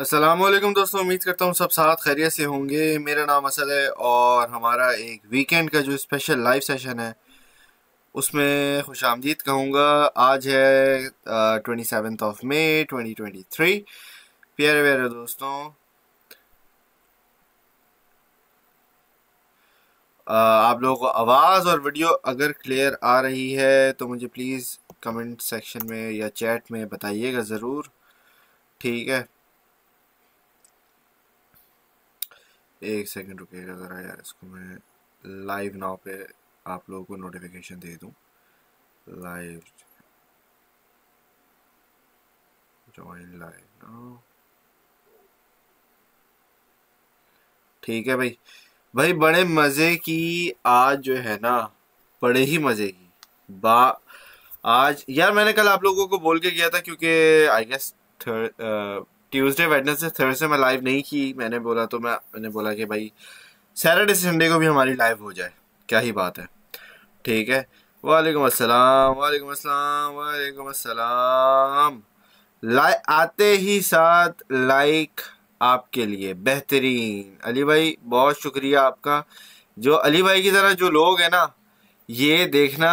असलम दोस्तों उम्मीद करता हूँ सब साथ खैरियत से होंगे मेरा नाम असल है और हमारा एक वीकेंड का जो स्पेशल लाइव सेशन है उसमें खुश आमदीद कहूँगा आज है twenty seventh of May twenty twenty three प्यारे प्यारे दोस्तों आप लोगों को आवाज़ और वीडियो अगर क्लियर आ रही है तो मुझे प्लीज़ कमेंट सेक्शन में या चैट में बताइएगा ज़रूर ठीक है एक सेकंड रुकेगा ज़रा यार इसको मैं लाइव नाव पे आप लोगों को नोटिफिकेशन दे दूँ लाइव ज्वाइन लाइव ठीक है भाई भाई बड़े मज़े की आज जो है ना बड़े ही मज़े की बा आज यार मैंने कल आप लोगों को बोल के किया था क्योंकि I guess third Tuesday Wednesday Thursday में लाइव नहीं की मैंने बोला तो मैं मैंने बोला कि भाई सैटरडे से संडे को भी हमारी लाइव हो जाए क्या ही बात है ठीक है वालेकुम अस्सलाम वालेकुम अस्सलाम वालेकुम अस्सलाम लाइ आते ही साथ लाइक आपके लिए बेहतरीन अली भाई बहुत शुक्रिया आपका जो अली भाई की तरह जो लोग हैं ना ये देखना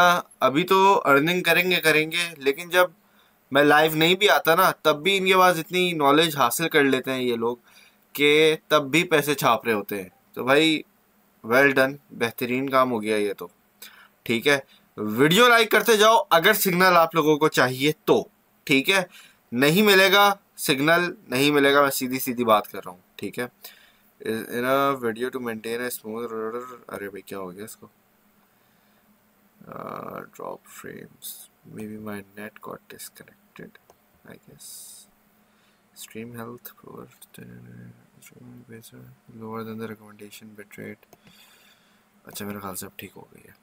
अभी तो अर्निंग करेंगे करेंगे लेकिन जब मैं लाइव नहीं भी आता ना तब भी इनके पास इतनी नॉलेज हासिल कर लेते हैं ये लोग कि तब भी पैसे छाप रहे होते हैं तो भाई वेल डन बेहतरीन काम हो गया ये तो ठीक है वीडियो लाइक करते जाओ अगर सिग्नल आप लोगों को चाहिए तो ठीक है नहीं मिलेगा सिग्नल नहीं मिलेगा मैं सीधी सीधी बात कर रहा हूँ ठीक है in a video to maintain smooth अरे भाई क्या हो गया इसको drop frames maybe my net got disconnected I guess stream health poor lower than the recommendation bitrate अच्छा मेरे ख्याल से अब ठीक हो गई है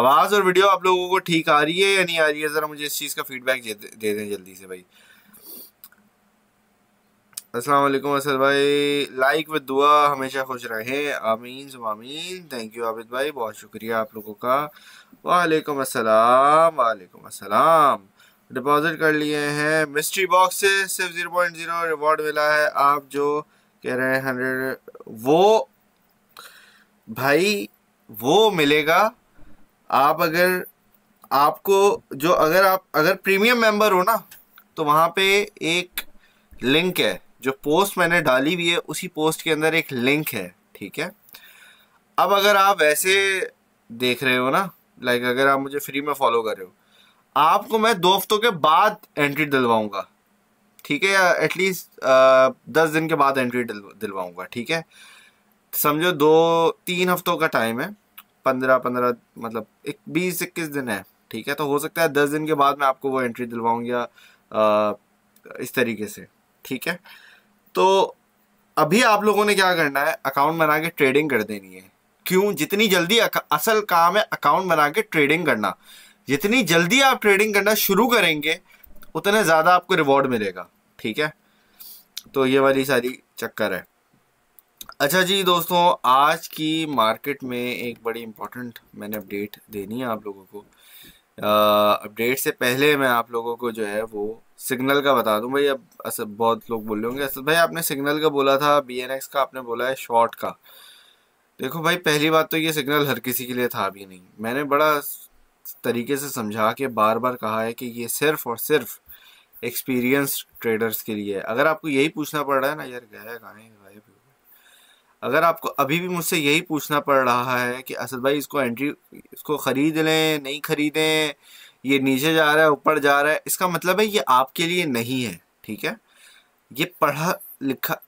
आवाज़ और वीडियो आप लोगों को ठीक आ रही है या नहीं आ रही है ज़रा मुझे इस चीज़ का फीडबैक दे, दें जल्दी से भाई अस्सलाम वालेकुम असद भाई लाइक विद दुआ हमेशा खुश रहें आमीन सुमामीन थैंक यू आबिद भाई बहुत शुक्रिया आप लोगों का वालेकुम अस्सलाम वालेकुम अस्सलाम डिपॉजिट कर लिए हैं मिस्ट्री बॉक्स से सिर्फ ज़ीरो पॉइंट ज़ीरो रिवॉर्ड मिला है आप जो कह रहे हैं हंड्रेड वो भाई वो मिलेगा आप अगर आपको जो अगर आप अगर प्रीमियम मेंबर हो ना तो वहाँ पे एक लिंक है जो पोस्ट मैंने डाली हुई है उसी पोस्ट के अंदर एक लिंक है ठीक है अब अगर आप वैसे देख रहे हो ना लाइक अगर आप मुझे फ्री में फॉलो कर रहे हो आपको मैं दो हफ्तों के बाद एंट्री दिलवाऊंगा ठीक है या एटलीस्ट दस दिन के बाद एंट्री दिलवाऊंगा ठीक है समझो दो तीन हफ्तों का टाइम है पंद्रह पंद्रह मतलब एक बीस इक्कीस दिन है ठीक है तो हो सकता है दस दिन के बाद मैं आपको वो एंट्री या इस तरीके से ठीक है तो अभी आप लोगों ने क्या करना है अकाउंट बना के ट्रेडिंग कर देनी है क्यों जितनी जल्दी असल काम है अकाउंट बना के ट्रेडिंग करना जितनी जल्दी आप ट्रेडिंग करना शुरू करेंगे उतने ज़्यादा आपको रिवॉर्ड मिलेगा ठीक है तो ये वाली सारी चक्कर है अच्छा जी दोस्तों आज की मार्केट में एक बड़ी इम्पोर्टेंट मैंने अपडेट देनी है आप लोगों को अपडेट से पहले मैं आप लोगों को जो है वो सिग्नल का बता दूं भाई अब असल बहुत लोग बोल रहे होंगे असल भाई आपने सिग्नल का बोला था बी का आपने बोला है शॉर्ट का देखो भाई पहली बात तो ये सिग्नल हर किसी के लिए था भी नहीं मैंने बड़ा तरीके से समझा के बार बार कहा है कि ये सिर्फ और सिर्फ एक्सपीरियंस ट्रेडर्स के लिए है अगर आपको यही पूछना पड़ रहा है ना यार गया कहाँ गायब अगर आपको अभी भी मुझसे यही पूछना पड़ रहा है कि असद भाई इसको एंट्री इसको ख़रीद लें नहीं ख़रीदें ये नीचे जा रहा है ऊपर जा रहा है इसका मतलब है ये आपके लिए नहीं है ठीक है ये पढ़ा लिखा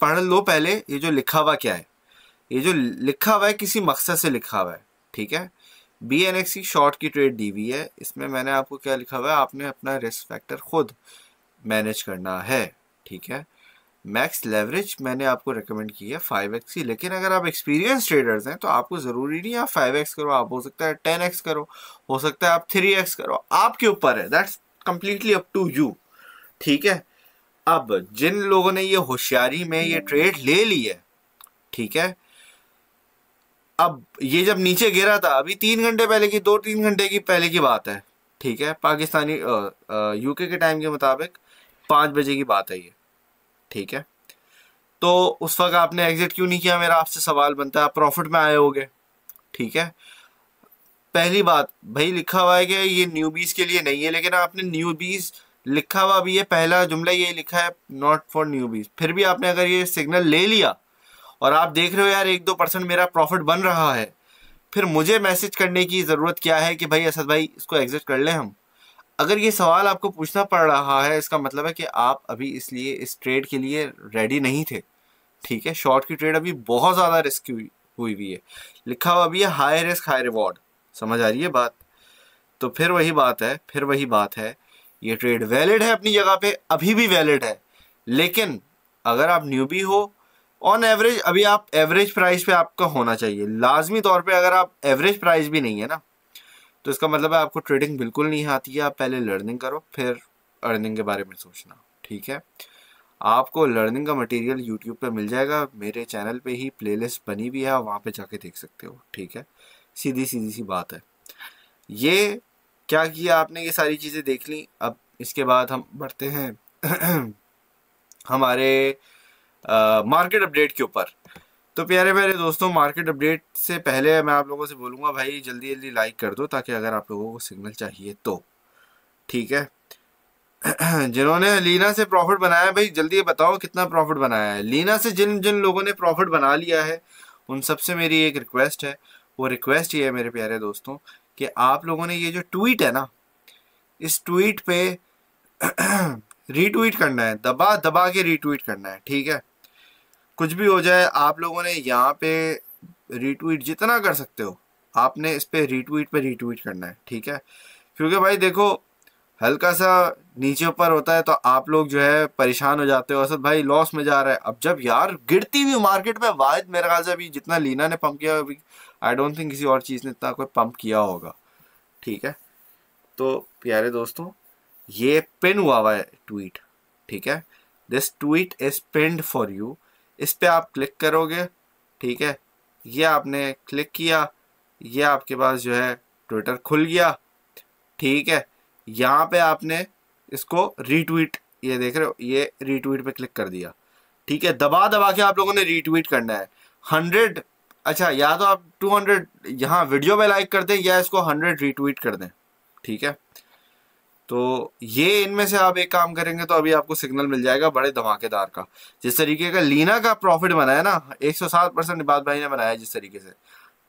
पढ़ लो पहले ये जो लिखा हुआ क्या है ये जो लिखा हुआ है किसी मकसद से लिखा हुआ है ठीक है बी एन एक्स की शॉर्ट की ट्रेड दी हुई है इसमें मैंने आपको क्या लिखा हुआ है आपने अपना रिस्क फैक्टर खुद मैनेज करना है ठीक है मैक्स लेवरेज मैंने आपको रिकमेंड की है फाइव एक्स की लेकिन अगर आप एक्सपीरियंस ट्रेडर्स हैं तो आपको ज़रूरी नहीं आप फाइव एक्स करो आप हो सकता है टेन एक्स करो हो सकता है आप थ्री एक्स करो आपके ऊपर है that's completely up to you ठीक है अब जिन लोगों ने ये होशियारी में ये ट्रेड ले ली है ठीक है अब ये जब नीचे गिरा था अभी तीन घंटे पहले की दो तीन घंटे की पहले की बात है ठीक है पाकिस्तानी यूके के टाइम के मुताबिक पाँच बजे की बात है ये ठीक है तो उस वक्त आपने एग्जिट क्यों नहीं किया मेरा आपसे सवाल बनता है आप प्रॉफिट में आए होगे ठीक है पहली बात भाई लिखा हुआ है कि ये न्यू बीज के लिए नहीं है लेकिन आपने न्यू बीज लिखा हुआ भी है पहला जुमला ये लिखा है नॉट फॉर न्यू बीज फिर भी आपने अगर ये सिग्नल ले लिया और आप देख रहे हो यार एक दो परसेंट मेरा प्रॉफिट बन रहा है फिर मुझे मैसेज करने की ज़रूरत क्या है कि भाई असद भाई इसको एग्जिट कर लें हम अगर ये सवाल आपको पूछना पड़ रहा है इसका मतलब है कि आप अभी इसलिए इस ट्रेड के लिए रेडी नहीं थे ठीक है शॉर्ट की ट्रेड अभी बहुत ज़्यादा रिस्क हुई हुई है लिखा हुआ अभी है हाई रिस्क हाई रिवॉर्ड समझ आ रही है बात तो फिर वही बात है फिर वही बात है ये ट्रेड वैलिड है अपनी जगह पे अभी भी वैलिड है लेकिन अगर आप न्यूबी हो ऑन एवरेज अभी आप एवरेज प्राइस पे आपका होना चाहिए लाजमी तौर पे अगर आप एवरेज प्राइस भी नहीं है ना तो इसका मतलब है आपको ट्रेडिंग बिल्कुल नहीं आती है आप पहले लर्निंग करो फिर अर्निंग के बारे में सोचना ठीक है आपको लर्निंग का मटेरियल यूट्यूब पे मिल जाएगा मेरे चैनल पे ही प्लेलिस्ट बनी भी है वहाँ पे जाके देख सकते हो ठीक है सीधी सीधी सी बात है ये क्या किया आपने ये सारी चीज़ें देख ली अब इसके बाद हम बढ़ते हैं हमारे मार्केट अपडेट के ऊपर तो प्यारे प्यारे दोस्तों मार्केट अपडेट से पहले मैं आप लोगों से बोलूँगा भाई जल्दी जल्दी लाइक कर दो ताकि अगर आप लोगों को सिग्नल चाहिए तो ठीक है जिन्होंने लीना से प्रॉफिट बनाया भाई जल्दी बताओ कितना प्रॉफिट बनाया है लीना से जिन जिन लोगों ने प्रॉफिट बना लिया है उन सबसे मेरी एक रिक्वेस्ट है वो रिक्वेस्ट ये है मेरे प्यारे दोस्तों कि आप लोगों ने ये जो ट्वीट है ना इस ट्वीट पे रीट्वीट करना है दबा दबा के रीट्वीट करना है ठीक है कुछ भी हो जाए आप लोगों ने यहाँ पे रीट्वीट जितना कर सकते हो आपने इस पर रीट्वीट पर रीट्वीट करना है ठीक है क्योंकि भाई देखो हल्का सा नीचे ऊपर होता है तो आप लोग जो है परेशान हो जाते हो असद भाई लॉस में जा रहा है अब जब यार गिरती हुई मार्केट में वायद मेरे ख्याल से अभी जितना लीना ने पंप किया अभी आई डोंट थिंक किसी और चीज़ ने इतना कोई पंप किया होगा ठीक है तो प्यारे दोस्तों ये पिन हुआ हुआ है ट्वीट ठीक है this tweet is pinned for you इस पर आप क्लिक करोगे ठीक है ये आपने क्लिक किया ये आपके पास जो है ट्विटर खुल गया ठीक है यहाँ पे आपने इसको रीट्वीट ये देख रहे हो ये रीट्वीट पे क्लिक कर दिया ठीक है दबा दबा के आप लोगों ने रीट्वीट करना है हंड्रेड अच्छा या तो आप टू हंड्रेड यहाँ वीडियो पे लाइक कर दें या इसको हंड्रेड रीट्वीट कर दें ठीक है तो ये इनमें से आप एक काम करेंगे तो अभी आपको सिग्नल मिल जाएगा बड़े धमाकेदार का जिस तरीके का लीना का प्रॉफिट बनाया ना 107 परसेंट निबाद भाई ने बनाया जिस तरीके से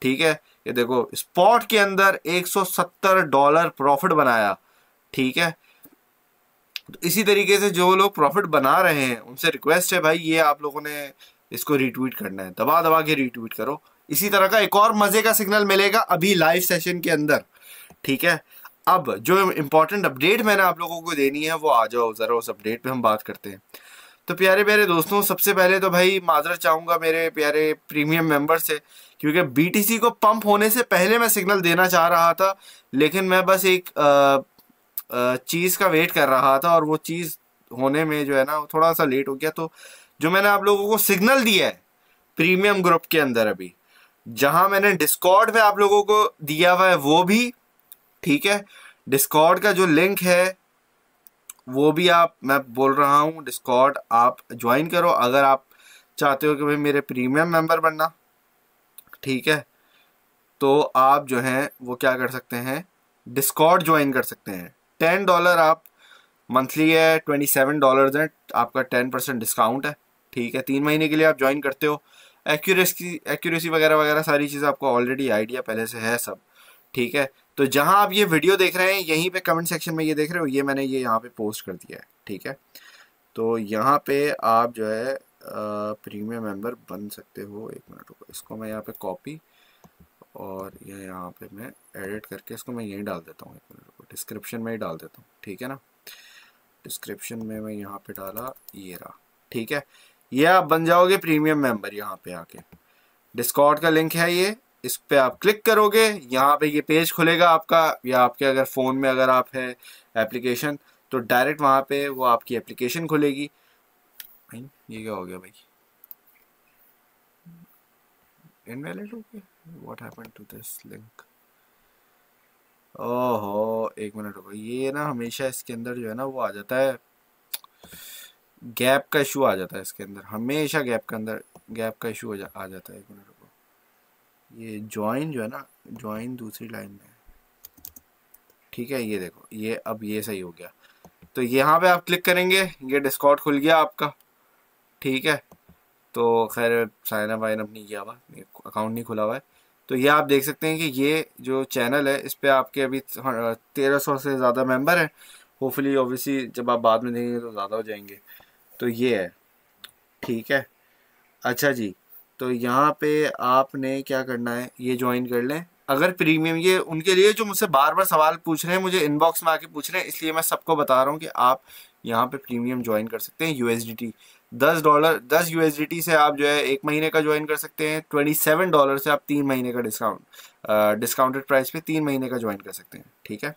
ठीक है ये देखो स्पॉट के अंदर 170 डॉलर प्रॉफिट बनाया ठीक है तो इसी तरीके से जो लोग प्रॉफिट बना रहे हैं उनसे रिक्वेस्ट है भाई ये आप लोगों ने इसको रिट्वीट करना है दबा दबा के रिट्वीट करो इसी तरह का एक और मज़े का सिग्नल मिलेगा अभी लाइव सेशन के अंदर ठीक है अब जो इम्पोर्टेंट अपडेट मैंने आप लोगों को देनी है वो आ जाओ ज़रा उस अपडेट पे हम बात करते हैं तो प्यारे प्यारे दोस्तों सबसे पहले तो भाई माजर चाहूँगा मेरे प्यारे प्रीमियम मेंबर से क्योंकि बीटीसी को पंप होने से पहले मैं सिग्नल देना चाह रहा था लेकिन मैं बस एक चीज़ का वेट कर रहा था और वो चीज़ होने में जो है ना थोड़ा सा लेट हो गया तो जो मैंने आप लोगों को सिग्नल दिया है प्रीमियम ग्रुप के अंदर अभी जहाँ मैंने डिस्कॉर्ड में आप लोगों को दिया हुआ है वो भी ठीक है डिस्कॉर्ड का जो लिंक है वो भी आप मैं बोल रहा हूँ डिस्कॉर्ड आप ज्वाइन करो अगर आप चाहते हो कि भाई मेरे प्रीमियम मेंबर बनना ठीक है तो आप जो हैं वो क्या कर सकते हैं डिस्कॉर्ड ज्वाइन कर सकते हैं टेन डॉलर आप मंथली है ट्वेंटी सेवन डॉलर है आपका टेन परसेंट डिस्काउंट है ठीक है तीन महीने के लिए आप ज्वाइन करते हो एक्यूरेसी एक्यूरेसी वगैरह वगैरह सारी चीज़ें आपको ऑलरेडी आइडिया पहले से है सब ठीक है तो जहां आप ये वीडियो देख रहे हैं यहीं पे कमेंट सेक्शन में ये देख रहे हो ये मैंने ये यहाँ पे पोस्ट कर दिया है ठीक है तो यहाँ पे आप जो है प्रीमियम मेंबर बन सकते हो एक मिनट रुको इसको मैं यहाँ पे कॉपी और ये यह यहाँ पे मैं एडिट करके इसको मैं यहीं डाल देता हूँ एक मिनट रुको डिस्क्रिप्शन में ही डाल देता हूँ ठीक है ना डिस्क्रिप्शन में मैं यहाँ पे डाला ये रहा ठीक है ये आप बन जाओगे प्रीमियम मेंबर यहाँ पे आके डिस्कॉर्ड का लिंक है ये इस पर आप क्लिक करोगे यहाँ पे ये पेज खुलेगा आपका या आपके अगर फ़ोन में अगर आप है एप्लीकेशन तो डायरेक्ट वहाँ पे वो आपकी एप्लीकेशन खुलेगी ये क्या हो गया भाई इनवैलिड हो गया what happen to this link ओहो एक मिनट हो ये ना हमेशा इसके अंदर जो है ना वो आ जाता है गैप का इशू आ जाता है इसके अंदर हमेशा गैप के अंदर गैप का इशू आ, जाता है एक मिनट ये ज्वाइन जो है ना ज्वाइन दूसरी लाइन में ठीक है ये देखो ये अब ये सही हो गया तो यहाँ पे आप क्लिक करेंगे ये डिस्कॉट खुल गया आपका ठीक है तो खैर साइन अप वाइन अप नहीं किया हुआ अकाउंट नहीं खुला हुआ है तो ये आप देख सकते हैं कि ये जो चैनल है इस पर आपके अभी तेरह सौ से ज़्यादा मेंबर हैं होपफुली ओबियसली जब आप बाद में देखेंगे तो ज़्यादा हो जाएंगे तो ये है ठीक है अच्छा जी तो यहाँ पे आपने क्या करना है ये ज्वाइन कर लें अगर प्रीमियम ये उनके लिए जो मुझसे बार बार सवाल पूछ रहे हैं मुझे इनबॉक्स में आके पूछ रहे हैं इसलिए मैं सबको बता रहा हूँ कि आप यहाँ पे प्रीमियम ज्वाइन कर सकते हैं यूएसडीटी दस डॉलर दस यूएसडीटी से आप जो है एक महीने का ज्वाइन कर सकते हैं ट्वेंटी सेवन डॉलर से आप तीन महीने का डिस्काउंट डिस्काउंटेड प्राइस पे तीन महीने का ज्वाइन कर सकते हैं ठीक है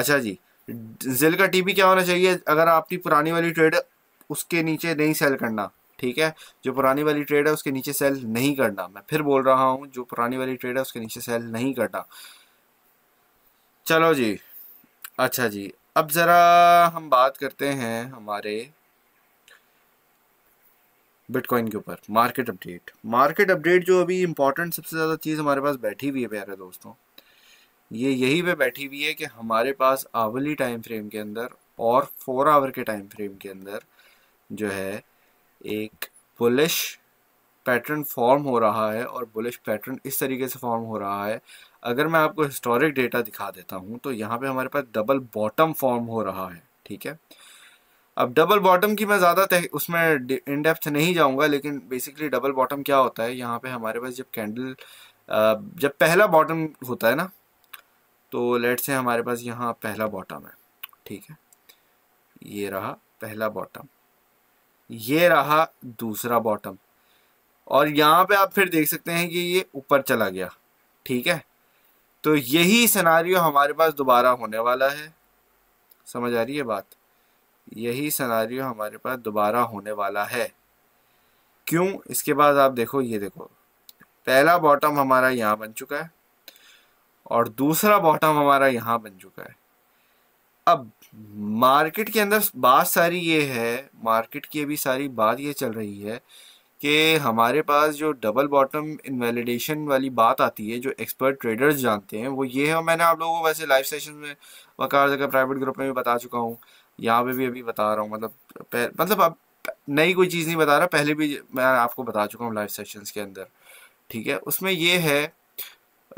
अच्छा जी जिल का टीपी क्या होना चाहिए अगर आपकी पुरानी वाली ट्रेड उसके नीचे नहीं सेल करना ठीक है जो पुरानी वाली ट्रेड है उसके नीचे सेल नहीं करना मैं फिर बोल रहा हूँ जो पुरानी वाली ट्रेड है उसके नीचे सेल नहीं करना चलो जी अच्छा जी अब ज़रा हम बात करते हैं हमारे बिटकॉइन के ऊपर मार्केट अपडेट मार्केट अपडेट जो अभी इंपॉर्टेंट सबसे ज़्यादा चीज़ हमारे पास बैठी हुई है प्यारे दोस्तों ये यही पे बैठी हुई है कि हमारे पास आवली टाइम फ्रेम के अंदर और फोर आवर के टाइम फ्रेम के अंदर जो है एक बुलिश पैटर्न फॉर्म हो रहा है और बुलिश पैटर्न इस तरीके से फॉर्म हो रहा है अगर मैं आपको हिस्टोरिक डेटा दिखा देता हूँ तो यहाँ पे हमारे पास डबल बॉटम फॉर्म हो रहा है ठीक है अब डबल बॉटम की मैं ज़्यादा उसमें इन डेप्थ नहीं जाऊँगा लेकिन बेसिकली डबल बॉटम क्या होता है यहाँ पे हमारे पास जब कैंडल जब पहला बॉटम होता है ना तो लेट से हमारे पास यहाँ पहला बॉटम है ठीक है ये रहा पहला बॉटम ये रहा दूसरा बॉटम और यहाँ पे आप फिर देख सकते हैं कि ये ऊपर चला गया ठीक है तो यही सनारियो हमारे पास दोबारा होने वाला है समझ आ रही है बात यही सनारियों हमारे पास दोबारा होने वाला है क्यों इसके बाद आप देखो ये देखो पहला बॉटम हमारा यहाँ बन चुका है और दूसरा बॉटम हमारा यहाँ बन चुका है अब मार्केट के अंदर बात सारी ये है मार्केट की अभी सारी बात ये चल रही है कि हमारे पास जो डबल बॉटम इन्वेलिडेशन वाली बात आती है जो एक्सपर्ट ट्रेडर्स जानते हैं वो ये है और मैंने आप लोगों को वैसे लाइव सेशन में वकार जगह प्राइवेट ग्रुप में भी बता चुका हूँ यहाँ पे भी अभी बता रहा हूँ मतलब मतलब अब नई कोई चीज़ नहीं बता रहा पहले भी मैं आपको बता चुका हूँ लाइव सेशन के अंदर ठीक है उसमें ये है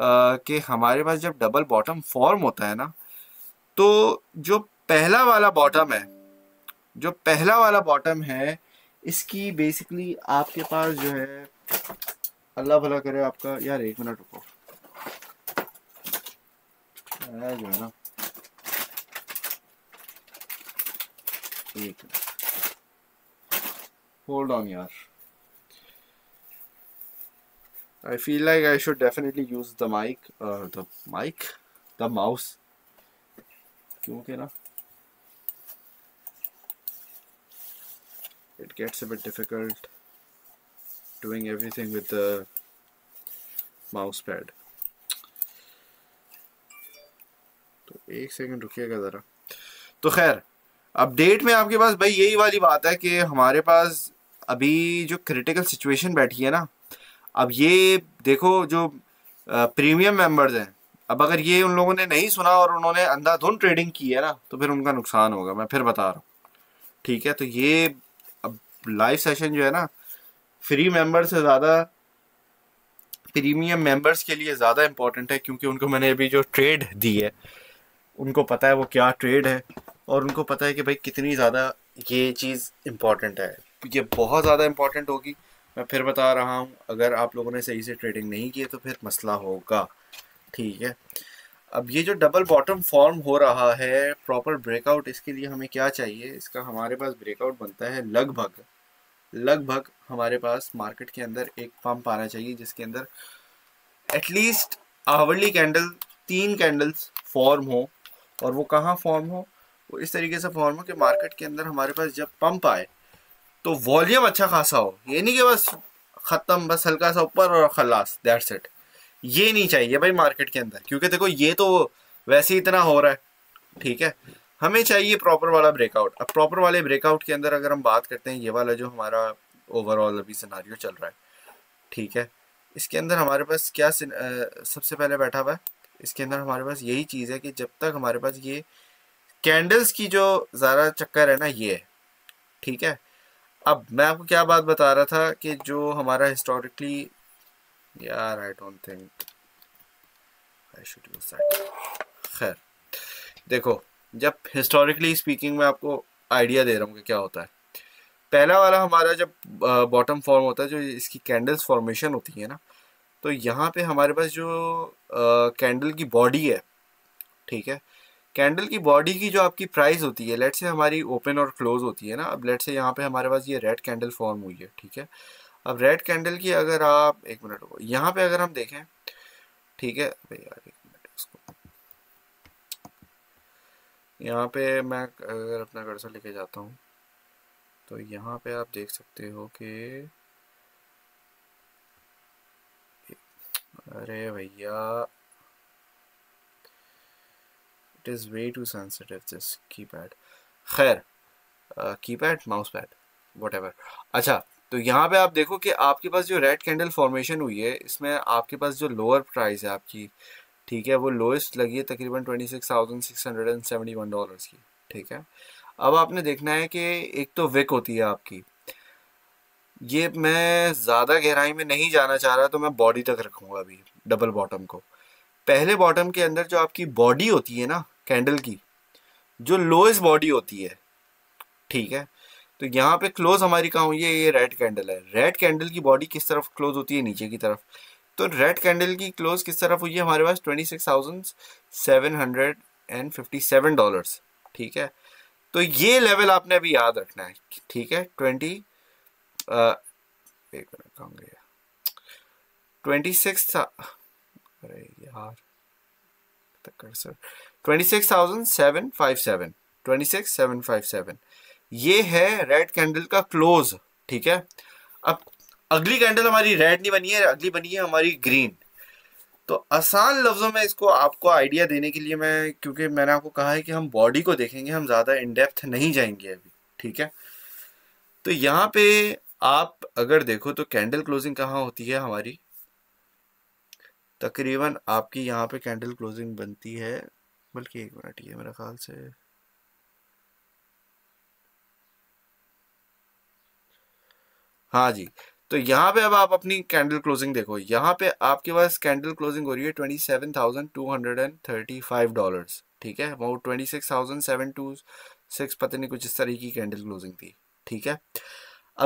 कि हमारे पास जब डबल बॉटम फॉर्म होता है ना तो जो पहला वाला बॉटम है जो पहला वाला बॉटम है इसकी बेसिकली आपके पास जो है अल्लाह भला करे आपका यार एक मिनट रुको जो है ना एक होल्ड ऑन यार I feel like I should definitely use the mic the mic the mouse क्योंकि ना it gets a bit difficult doing everything with the mouse pad तो एक सेकंड रुकिएगा ज़रा तो खैर अपडेट में आपके पास भाई यही वाली बात है कि हमारे पास अभी जो क्रिटिकल सिचुएशन बैठी है ना अब ये देखो जो प्रीमियम मेंबर्स हैं अब अगर ये उन लोगों ने नहीं सुना और उन्होंने अंधाधुन ट्रेडिंग की है ना तो फिर उनका नुकसान होगा मैं फिर बता रहा हूँ ठीक है तो ये अब लाइव सेशन जो है ना फ्री मेंबर से ज़्यादा प्रीमियम मेंबर्स के लिए ज़्यादा इम्पोर्टेंट है क्योंकि उनको मैंने अभी जो ट्रेड दी है उनको पता है वो क्या ट्रेड है और उनको पता है कि भाई कितनी ज़्यादा ये चीज़ इम्पॉर्टेंट है ये बहुत ज़्यादा इम्पॉर्टेंट होगी मैं फिर बता रहा हूँ अगर आप लोगों ने सही से ट्रेडिंग नहीं की है तो फिर मसला होगा ठीक है अब ये जो डबल बॉटम फॉर्म हो रहा है प्रॉपर ब्रेकआउट इसके लिए हमें क्या चाहिए इसका हमारे पास ब्रेकआउट बनता है लगभग लगभग हमारे पास मार्केट के अंदर एक पंप आना चाहिए जिसके अंदर एटलीस्ट आवरली कैंडल तीन कैंडल्स फॉर्म हो और वो कहाँ फॉर्म हो वो इस तरीके से फॉर्म हो कि मार्केट के अंदर हमारे पास जब पंप आए तो वॉल्यूम अच्छा खासा हो ये नहीं कि बस ख़त्म बस हल्का सा ऊपर और खलास दैट्स इट ये नहीं चाहिए भाई मार्केट के अंदर क्योंकि देखो ये तो वैसे ही इतना हो रहा है ठीक है हमें चाहिए प्रॉपर वाला ब्रेकआउट अब प्रॉपर वाले ब्रेकआउट के अंदर अगर हम बात करते हैं ये वाला जो हमारा ओवरऑल अभी सिनारियो चल रहा है ठीक है इसके अंदर हमारे पास क्या सिन... आ, सबसे पहले बैठा हुआ है इसके अंदर हमारे पास यही चीज़ है कि जब तक हमारे पास ये कैंडल्स की जो ज़्यादा चक्कर है ना ये है ठीक है अब मैं आपको क्या बात बता रहा था कि जो हमारा हिस्टोरिकली यार I don't think I should use that खैर देखो जब हिस्टोरिकली स्पीकिंग में आपको आइडिया दे रहा हूँ कि क्या होता है पहला वाला हमारा जब बॉटम फॉर्म होता है जो इसकी कैंडल्स फॉर्मेशन होती है ना तो यहाँ पे हमारे पास जो कैंडल की बॉडी है ठीक है कैंडल की बॉडी की जो आपकी प्राइस होती है लेट से हमारी ओपन और क्लोज होती है ना अब लेट से यहाँ पे हमारे पास ये रेड कैंडल फॉर्म हुई है ठीक है अब रेड कैंडल की अगर आप एक मिनट हो यहाँ पे अगर हम देखें ठीक है यार एक मिनट इसको यहाँ पे मैं अगर अपना कर्सर लेके जाता हूँ तो यहाँ पे आप देख सकते हो कि अरे भैया it is way too sensitive this keypad खैर keypad mouse pad whatever अच्छा तो यहाँ पे आप देखो कि आपके पास जो रेड कैंडल फॉर्मेशन हुई है इसमें आपके पास जो लोअर प्राइस है आपकी ठीक है वो लोएस्ट लगी है तकरीबन twenty six thousand six hundred and seventy one dollars की ठीक है अब आपने देखना है कि एक तो विक होती है आपकी ये मैं ज़्यादा गहराई में नहीं जाना चाह रहा तो मैं बॉडी तक रखूँगा अभी डबल बॉटम को पहले बॉटम के अंदर जो आपकी बॉडी होती है ना कैंडल की जो लोएस्ट बॉडी होती है ठीक है तो यहाँ पे क्लोज हमारी कहाँ हुई है ये रेड कैंडल है रेड कैंडल की बॉडी किस तरफ क्लोज होती है नीचे की तरफ तो रेड कैंडल की क्लोज किस तरफ हुई है हमारे पास twenty six thousand seven hundred and fifty seven dollar ठीक है तो ये लेवल आपने अभी याद रखना है ठीक है ट्वेंटी एक मिनट गया ट्वेंटी सिक्स अरे यार sir twenty six thousand seven five seven twenty six seven five seven ये है रेड कैंडल का क्लोज ठीक है अब अगली कैंडल हमारी रेड नहीं बनी है अगली बनी है हमारी ग्रीन तो आसान लफ्ज़ों में इसको आपको आइडिया देने के लिए मैं क्योंकि मैंने आपको कहा है कि हम बॉडी को देखेंगे हम ज़्यादा इन डेप्थ नहीं जाएंगे अभी ठीक है तो यहाँ पे आप अगर देखो तो कैंडल क्लोजिंग कहाँ होती है हमारी तकरीबन आपकी यहाँ पे कैंडल क्लोजिंग बनती है बल्कि एक मिनट ये मेरा ख्याल से हाँ जी तो यहाँ पे अब आप अपनी कैंडल क्लोजिंग देखो यहाँ पे आपके पास कैंडल क्लोजिंग हो रही है twenty seven thousand two hundred and thirty five dollar ठीक है वो twenty six thousand seven two six पता नहीं कुछ इस तरह की कैंडल क्लोजिंग थी ठीक है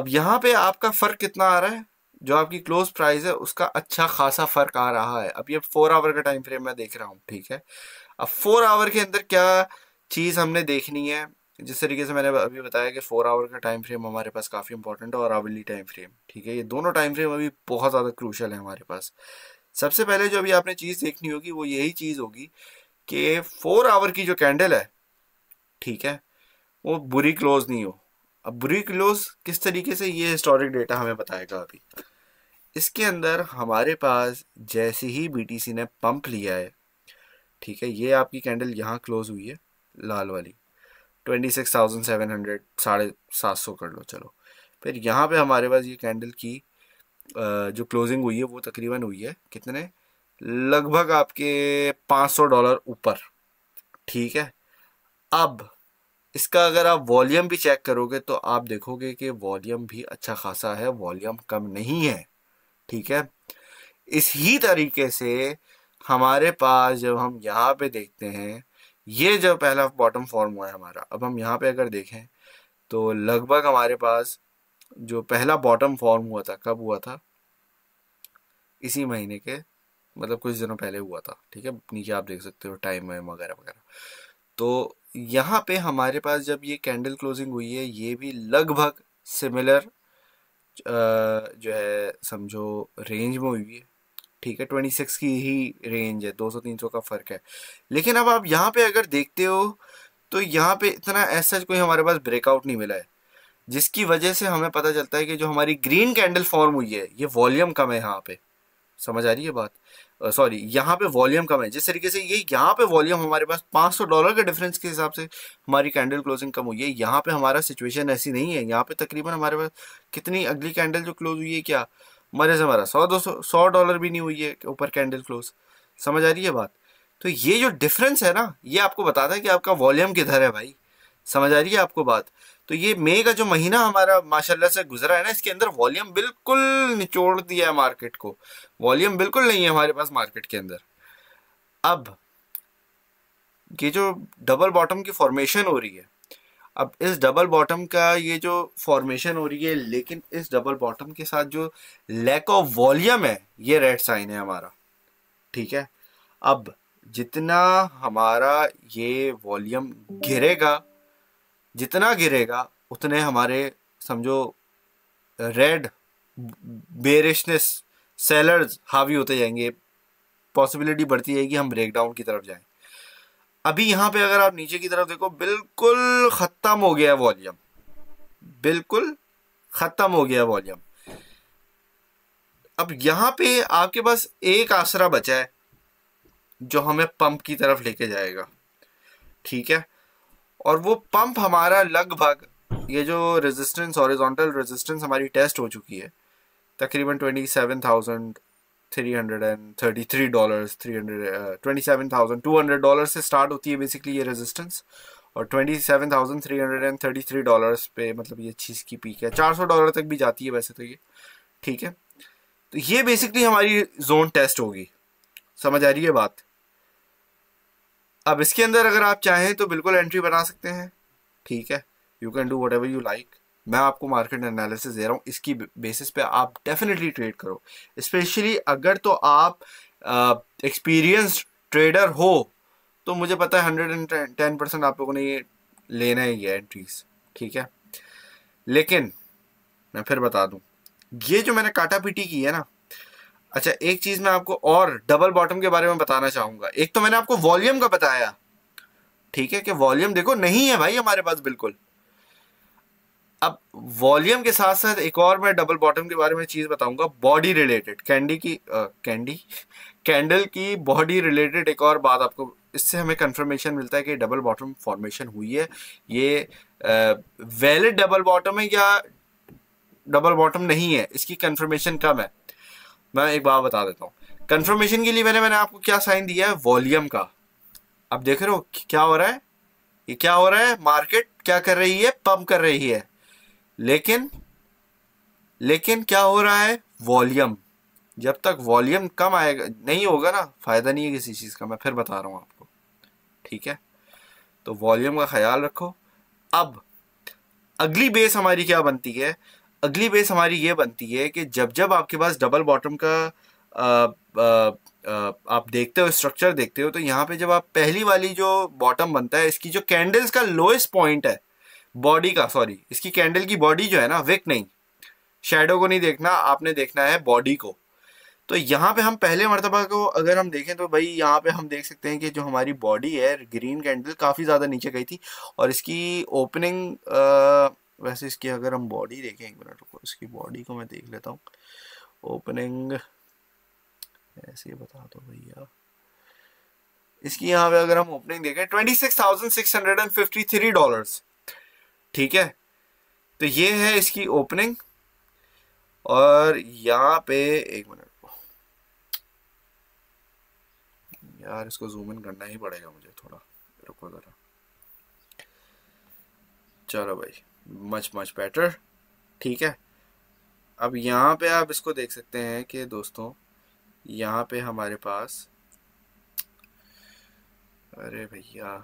अब यहाँ पे आपका फ़र्क कितना आ रहा है जो आपकी क्लोज प्राइस है उसका अच्छा खासा फ़र्क आ रहा है अब ये फोर आवर का टाइम फ्रेम मैं देख रहा हूँ ठीक है अब फोर आवर के अंदर क्या चीज़ हमने देखनी है जिस तरीके से मैंने अभी बताया कि फोर आवर का टाइम फ्रेम हमारे पास काफ़ी इंपॉर्टेंट है और आवली टाइम फ्रेम ठीक है ये दोनों टाइम फ्रेम अभी बहुत ज़्यादा क्रूशल है हमारे पास सबसे पहले जो अभी आपने चीज़ देखनी होगी वो यही चीज़ होगी कि फोर आवर की जो कैंडल है ठीक है वो बुरी क्लोज नहीं हो अब बुरी क्लोज किस तरीके से ये हिस्टोरिक डेटा हमें बताएगा अभी इसके अंदर हमारे पास जैसे ही बी ने पंप लिया है ठीक है ये आपकी कैंडल यहाँ क्लोज हुई है लाल वाली twenty six thousand seven hundred साढ़े सात सौ कर लो चलो फिर यहाँ पे हमारे पास ये कैंडल की जो क्लोजिंग हुई है वो तकरीबन हुई है कितने लगभग आपके पाँच सौ डॉलर ऊपर ठीक है अब इसका अगर आप वॉल्यूम भी चेक करोगे तो आप देखोगे कि वॉल्यूम भी अच्छा खासा है वॉल्यूम कम नहीं है ठीक है इस ही तरीके से हमारे पास जब हम यहाँ पे देखते हैं ये जो पहला बॉटम फॉर्म हुआ है हमारा अब हम यहाँ पे अगर देखें तो लगभग हमारे पास जो पहला बॉटम फॉर्म हुआ था कब हुआ था इसी महीने के मतलब कुछ दिनों पहले हुआ था ठीक है नीचे आप देख सकते हो टाइम वाइम वगैरह वगैरह तो यहाँ पे हमारे पास जब ये कैंडल क्लोजिंग हुई है ये भी लगभग सिमिलर जो है समझो रेंज में हुई है ठीक है ट्वेंटी सिक्स की ही रेंज है दो सौ तीन सौ का फ़र्क है लेकिन अब आप यहाँ पे अगर देखते हो तो यहाँ पे इतना ऐसा कोई हमारे पास ब्रेकआउट नहीं मिला है जिसकी वजह से हमें पता चलता है कि जो हमारी ग्रीन कैंडल फॉर्म हुई है ये वॉल्यूम कम है यहाँ पे समझ आ रही है बात सॉरी uh, यहाँ पे वॉल्यूम कम है जिस तरीके से ये यहाँ पे वॉल्यूम हमारे पास 500 डॉलर के डिफरेंस के हिसाब से हमारी कैंडल क्लोजिंग कम हुई है यहाँ पे हमारा सिचुएशन ऐसी नहीं है यहाँ पे तकरीबन हमारे पास कितनी अगली कैंडल जो क्लोज हुई है क्या मज़े से मरा सौ दो सौ सौ डॉलर भी नहीं हुई है ऊपर कैंडल क्लोज समझ आ रही है बात तो ये जो डिफरेंस है ना ये आपको बताता है कि आपका वॉल्यूम किधर है भाई समझ आ रही है आपको बात तो ये मई का जो महीना हमारा माशाल्लाह से गुजरा है ना इसके अंदर वॉल्यूम बिल्कुल निचोड़ दिया है मार्केट को वॉल्यूम बिल्कुल नहीं है हमारे पास मार्केट के अंदर अब ये जो डबल बॉटम की फॉर्मेशन हो रही है अब इस डबल बॉटम का ये जो फॉर्मेशन हो रही है लेकिन इस डबल बॉटम के साथ जो लैक ऑफ वॉल्यूम है ये रेड साइन है हमारा ठीक है अब जितना हमारा ये वॉल्यूम गिरेगा जितना गिरेगा उतने हमारे समझो रेड बेरिशनेस सेलर्स हावी होते जाएंगे पॉसिबिलिटी बढ़ती जाएगी हम ब्रेकडाउन की तरफ जाएं अभी यहां पे अगर आप नीचे की तरफ देखो बिल्कुल ख़त्म हो गया वॉल्यूम बिल्कुल ख़त्म हो गया वॉल्यूम अब यहां पे आपके पास एक आसरा बचा है जो हमें पंप की तरफ लेके जाएगा ठीक है और वो पंप हमारा लगभग ये जो रेजिस्टेंस हॉरिजॉन्टल रेजिस्टेंस हमारी टेस्ट हो चुकी है तकरीबन twenty seven thousand 333 dollars three twenty seven thousand two hundred dollar से स्टार्ट होती है बेसिकली ये रेजिस्टेंस और twenty seven thousand three hundred and thirty three dollars पे मतलब ये चीज़ की पीक है चार सौ डॉलर तक भी जाती है वैसे तो ये ठीक है तो ये बेसिकली हमारी जोन टेस्ट होगी समझ आ रही है बात अब इसके अंदर अगर आप चाहें तो बिल्कुल एंट्री बना सकते हैं ठीक है you can do whatever you like मैं आपको मार्केट एनालिसिस दे रहा हूँ इसकी बेसिस पे आप डेफिनेटली ट्रेड करो स्पेशली अगर तो आप एक्सपीरियंस ट्रेडर हो तो मुझे पता है हंड्रेड एंड टेन परसेंट आप लोगों ने ये लेना ही है एंट्रीज ठीक है लेकिन मैं फिर बता दूँ ये जो मैंने काटा पीटी की है ना अच्छा एक चीज़ मैं आपको और डबल बॉटम के बारे में बताना चाहूँगा एक तो मैंने आपको वॉल्यूम का बताया ठीक है कि वॉल्यूम देखो नहीं है भाई हमारे पास बिल्कुल अब वॉल्यूम के साथ साथ एक और मैं डबल बॉटम के बारे में चीज़ बताऊंगा बॉडी रिलेटेड कैंडी की कैंडी कैंडल की बॉडी रिलेटेड एक और बात आपको इससे हमें कंफर्मेशन मिलता है कि डबल बॉटम फॉर्मेशन हुई है ये वैलिड डबल बॉटम है या डबल बॉटम नहीं है इसकी कंफर्मेशन कम है मैं एक बात बता देता हूँ कंफर्मेशन के लिए मैंने मैंने आपको क्या साइन दिया है वॉल्यूम का अब देख रहे हो क्या हो रहा है ये क्या हो रहा है मार्केट क्या कर रही है पंप कर रही है लेकिन लेकिन क्या हो रहा है वॉल्यूम जब तक वॉल्यूम कम आएगा नहीं होगा ना फ़ायदा नहीं है किसी चीज़ का मैं फिर बता रहा हूं आपको ठीक है तो वॉल्यूम का ख्याल रखो अब अगली बेस हमारी क्या बनती है अगली बेस हमारी ये बनती है कि जब जब आपके पास डबल बॉटम का आ, आ, आ, आप देखते हो स्ट्रक्चर देखते हो तो यहाँ पे जब आप पहली वाली जो बॉटम बनता है इसकी जो कैंडल्स का लोएस्ट पॉइंट है बॉडी का सॉरी इसकी कैंडल की बॉडी जो है ना विक नहीं शेडो को नहीं देखना आपने देखना है बॉडी को तो यहाँ पे हम पहले मरतबा को अगर हम देखें तो भाई यहाँ पे हम देख सकते हैं कि जो हमारी बॉडी है ग्रीन कैंडल काफ़ी ज़्यादा नीचे गई थी और इसकी ओपनिंग वैसे इसकी अगर हम बॉडी देखें एक मिनट को इसकी बॉडी को मैं देख लेता हूँ ओपनिंग ऐसे बता दो भैया इसकी यहाँ पे अगर हम ओपनिंग देखें twenty six thousand six hundred and fifty three dollars ठीक है तो ये है इसकी ओपनिंग और यहाँ पे एक मिनट यार इसको जूम इन करना ही पड़ेगा मुझे थोड़ा रुको ज़रा चलो भाई मच मच बेटर ठीक है अब यहाँ पे आप इसको देख सकते हैं कि दोस्तों यहाँ पे हमारे पास अरे भैया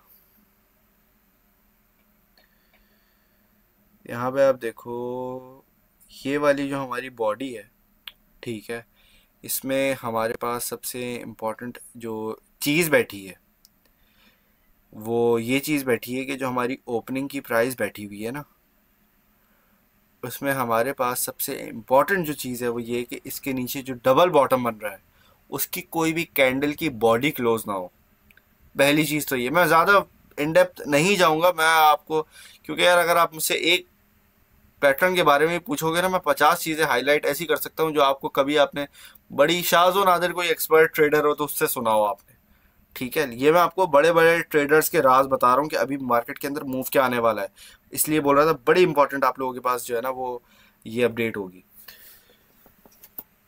यहाँ पे आप देखो ये वाली जो हमारी बॉडी है ठीक है इसमें हमारे पास सबसे इम्पोर्टेंट जो चीज़ बैठी है वो ये चीज़ बैठी है कि जो हमारी ओपनिंग की प्राइस बैठी हुई है ना उसमें हमारे पास सबसे इम्पॉर्टेंट जो चीज़ है वो ये कि इसके नीचे जो डबल बॉटम बन रहा है उसकी कोई भी कैंडल की बॉडी क्लोज ना हो पहली चीज़ तो ये मैं ज़्यादा इनडेप्थ नहीं जाऊँगा मैं आपको क्योंकि यार अगर आप मुझसे एक पैटर्न के बारे में पूछोगे ना मैं पचास चीज़ें हाईलाइट ऐसी कर सकता हूँ जो आपको कभी आपने बड़ी शाहजो नादर कोई एक्सपर्ट ट्रेडर हो तो उससे सुना हो आपने ठीक है ये मैं आपको बड़े बड़े ट्रेडर्स के राज बता रहा हूँ कि अभी मार्केट के अंदर मूव क्या आने वाला है इसलिए बोल रहा था बड़ी इंपॉर्टेंट आप लोगों के पास जो है ना वो ये अपडेट होगी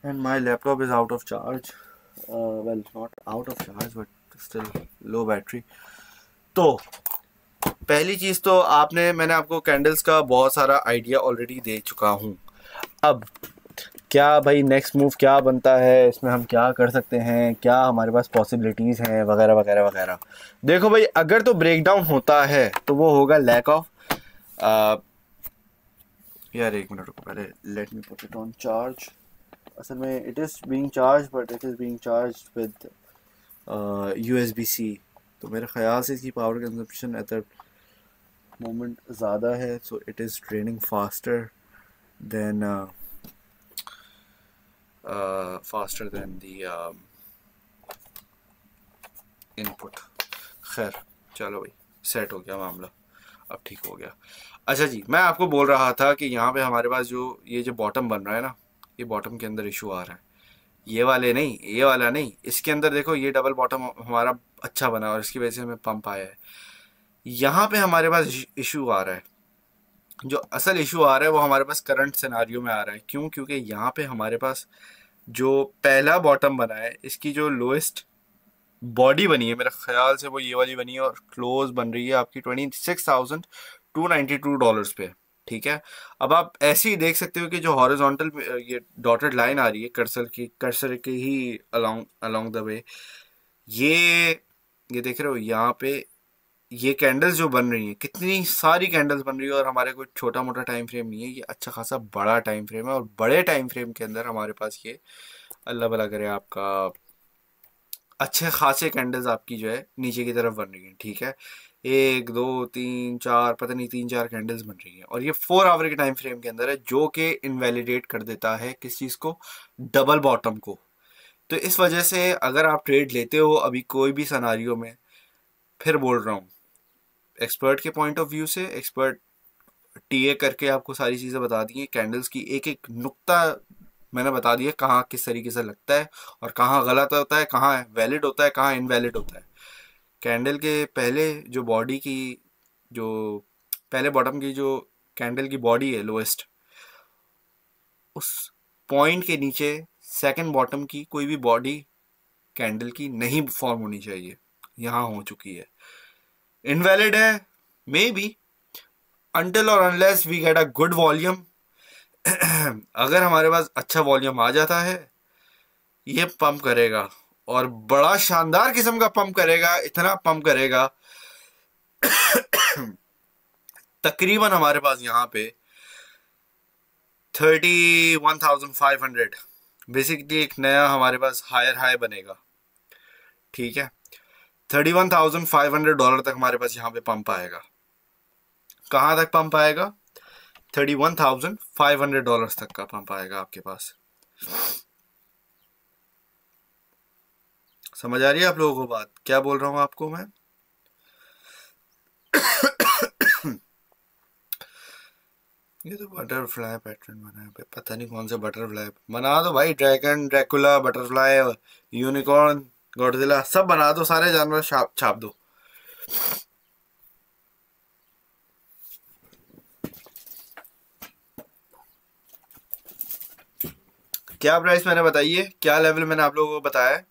and my laptop is out of charge well not out of charge but still low battery तो पहली चीज़ तो आपने मैंने आपको कैंडल्स का बहुत सारा आइडिया ऑलरेडी दे चुका हूँ अब क्या भाई नेक्स्ट मूव क्या बनता है इसमें हम क्या कर सकते हैं क्या हमारे पास पॉसिबिलिटीज़ हैं वगैरह वगैरह वगैरह देखो भाई अगर तो ब्रेकडाउन होता है तो वो होगा लैक ऑफ यार एक मिनट रुको पहले let me put it on charge असल में it is being charge but it is being charge with U S B C तो मेरे ख्याल से इसकी पावर कंजम्पशन एट मोमेंट ज़्यादा है so it is training faster than faster than input खैर चलो भाई सेट हो गया मामला अब ठीक हो गया अच्छा जी मैं आपको बोल रहा था कि यहाँ पे हमारे पास जो ये जो बॉटम बन रहा है ना ये बॉटम के अंदर इशू आ रहा है ये वाले नहीं ये वाला नहीं इसके अंदर देखो ये डबल बॉटम हमारा अच्छा बना और इसकी वजह से हमें पंप आया है यहाँ पे हमारे पास इशू आ रहा है जो असल इशू आ रहा है वो हमारे पास करंट सिनारियो में आ रहा है क्यों क्योंकि यहाँ पे हमारे पास जो पहला बॉटम बना है इसकी जो लोएस्ट बॉडी बनी है मेरे ख्याल से वो ये वाली बनी है और क्लोज बन रही है आपकी twenty six thousand two ninety two dollars पे ठीक है अब आप ऐसे ही देख सकते हो कि जो हॉरिजॉन्टल ये डॉटेड लाइन आ रही है कर्सर की कर्सर के ही अलोंग अलोंग द वे ये ये देख रहे हो यहाँ पे ये कैंडल्स जो बन रही हैं कितनी सारी कैंडल्स बन रही है और हमारे कोई छोटा मोटा टाइम फ्रेम नहीं है ये अच्छा खासा बड़ा टाइम फ्रेम है और बड़े टाइम फ्रेम के अंदर हमारे पास ये अल्लाह भला करे आपका अच्छे खासे कैंडल्स आपकी जो है नीचे की तरफ बन रही हैं ठीक है एक दो तीन चार पता नहीं तीन चार कैंडल्स बन रही हैं और ये फोर आवर के टाइम फ्रेम के अंदर है जो कि इनवेलीडेट कर देता है किस चीज़ को डबल बॉटम को तो इस वजह से अगर आप ट्रेड लेते हो अभी कोई भी सनारियों में फिर बोल रहा हूँ एक्सपर्ट के पॉइंट ऑफ व्यू से एक्सपर्ट टीए करके आपको सारी चीज़ें बता दी हैं कैंडल्स की एक एक नुकता मैंने बता दिया कहाँ किस तरीके से लगता है और कहाँ गलत होता है कहाँ वैलिड होता है कहाँ इनवैलिड होता है कैंडल के पहले जो बॉडी की जो पहले बॉटम की जो कैंडल की बॉडी है लोएस्ट उस पॉइंट के नीचे सेकंड बॉटम की कोई भी बॉडी कैंडल की नहीं फॉर्म होनी चाहिए यहाँ हो चुकी है इनवैलिड है मे बी अंटिल और unless we get a good volume अगर हमारे पास अच्छा वॉल्यूम आ जाता है ये पंप करेगा और बड़ा शानदार किस्म का पंप करेगा इतना पंप करेगा तकरीबन हमारे पास यहाँ पे thirty one thousand five hundred basically एक नया हमारे पास हायर हाई बनेगा ठीक है thirty one thousand five hundred dollar तक हमारे पास यहाँ पे पंप आएगा कहाँ तक पंप आएगा thirty one thousand five hundred dollar तक का पंप आएगा आपके पास समझ आ रही है आप लोगों को बात क्या बोल रहा हूँ आपको मैं ये तो बटरफ्लाई पैटर्न बना है पता नहीं कौन सा बटरफ्लाई बना दो भाई dragon Dracula butterfly unicorn Godzilla सब बना दो सारे जानवर छाप छाप दो क्या प्राइस मैंने बताई है क्या लेवल मैंने आप लोगों को बताया है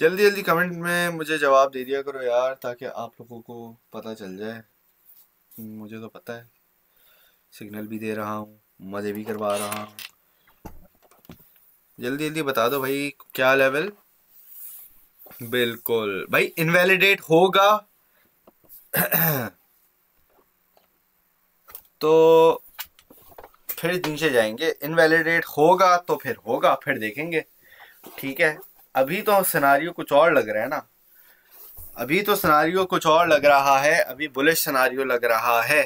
जल्दी जल्दी कमेंट में मुझे जवाब दे दिया करो यार ताकि आप लोगों को पता चल जाए मुझे तो पता है सिग्नल भी दे रहा हूँ मज़े भी करवा रहा हूँ जल्दी जल्दी बता दो भाई क्या लेवल बिल्कुल भाई इनवैलिडेट होगा तो फिर नीचे जाएंगे इनवैलिडेट होगा तो फिर होगा फिर देखेंगे ठीक है अभी तो सिनारियो कुछ और लग रहा है ना अभी तो सिनारियो कुछ और लग रहा है अभी बुलिश सिनारियो लग रहा है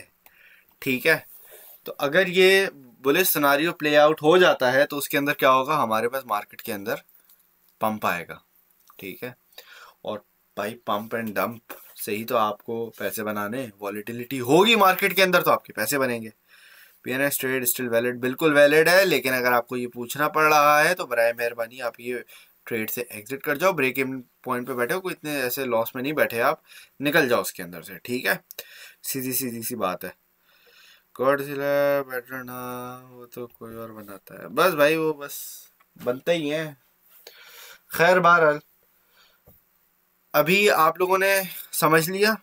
ठीक है तो अगर ये बुलिश सिनारियो प्ले आउट हो जाता है तो उसके अंदर क्या होगा हमारे पास मार्केट के अंदर पंप आएगा ठीक है और भाई पंप एंड डंप से ही तो आपको पैसे बनाने वॉलीटिलिटी होगी मार्केट के अंदर तो आपके पैसे बनेंगे P N S trade still valid बिल्कुल वैलिड है लेकिन अगर आपको ये पूछना पड़ रहा है तो बर मेहरबानी आप ये ट्रेड से एग्जिट कर जाओ ब्रेक इन पॉइंट पे बैठे हो कोई इतने ऐसे लॉस में नहीं बैठे आप निकल जाओ उसके अंदर से ठीक है सीधी सीधी सी बात है गॉडजिला ना वो तो कोई और बनाता है बस भाई वो बस बनते ही हैं खैर बहरहाल अभी आप लोगों ने समझ लिया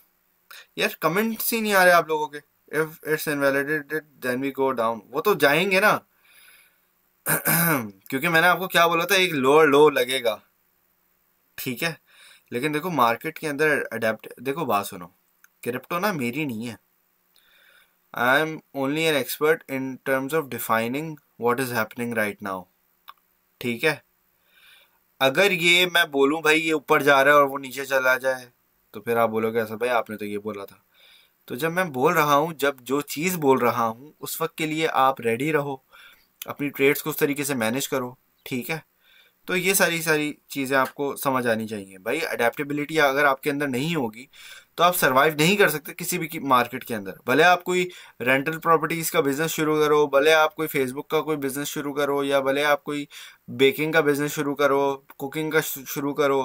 यार कमेंट्स ही नहीं आ रहे आप लोगों के if it's invalidated then we go down वो तो जाएंगे ना क्योंकि मैंने आपको क्या बोला था एक लोअर लो लगेगा ठीक है लेकिन देखो मार्केट के अंदर अडेप्ट देखो बात सुनो क्रिप्टो ना मेरी नहीं है I am only an expert in terms of defining what is happening right now ठीक है अगर ये मैं बोलूँ भाई ये ऊपर जा रहा है और वो नीचे चला जाए तो फिर आप बोलोगे ऐसा भाई आपने तो ये बोला था तो जब मैं बोल रहा हूँ जब जो चीज़ बोल रहा हूँ उस वक्त के लिए आप रेडी रहो अपनी ट्रेड्स को उस तरीके से मैनेज करो ठीक है तो ये सारी सारी चीज़ें आपको समझ आनी चाहिए भाई अडेप्टेबिलिटी अगर आपके अंदर नहीं होगी तो आप सर्वाइव नहीं कर सकते किसी भी मार्केट के अंदर भले आप कोई रेंटल प्रॉपर्टीज़ का बिज़नेस शुरू करो भले आप कोई फेसबुक का कोई बिज़नेस शुरू करो या भले आप कोई बेकिंग का बिज़नेस शुरू करो कुकिंग का शुरू करो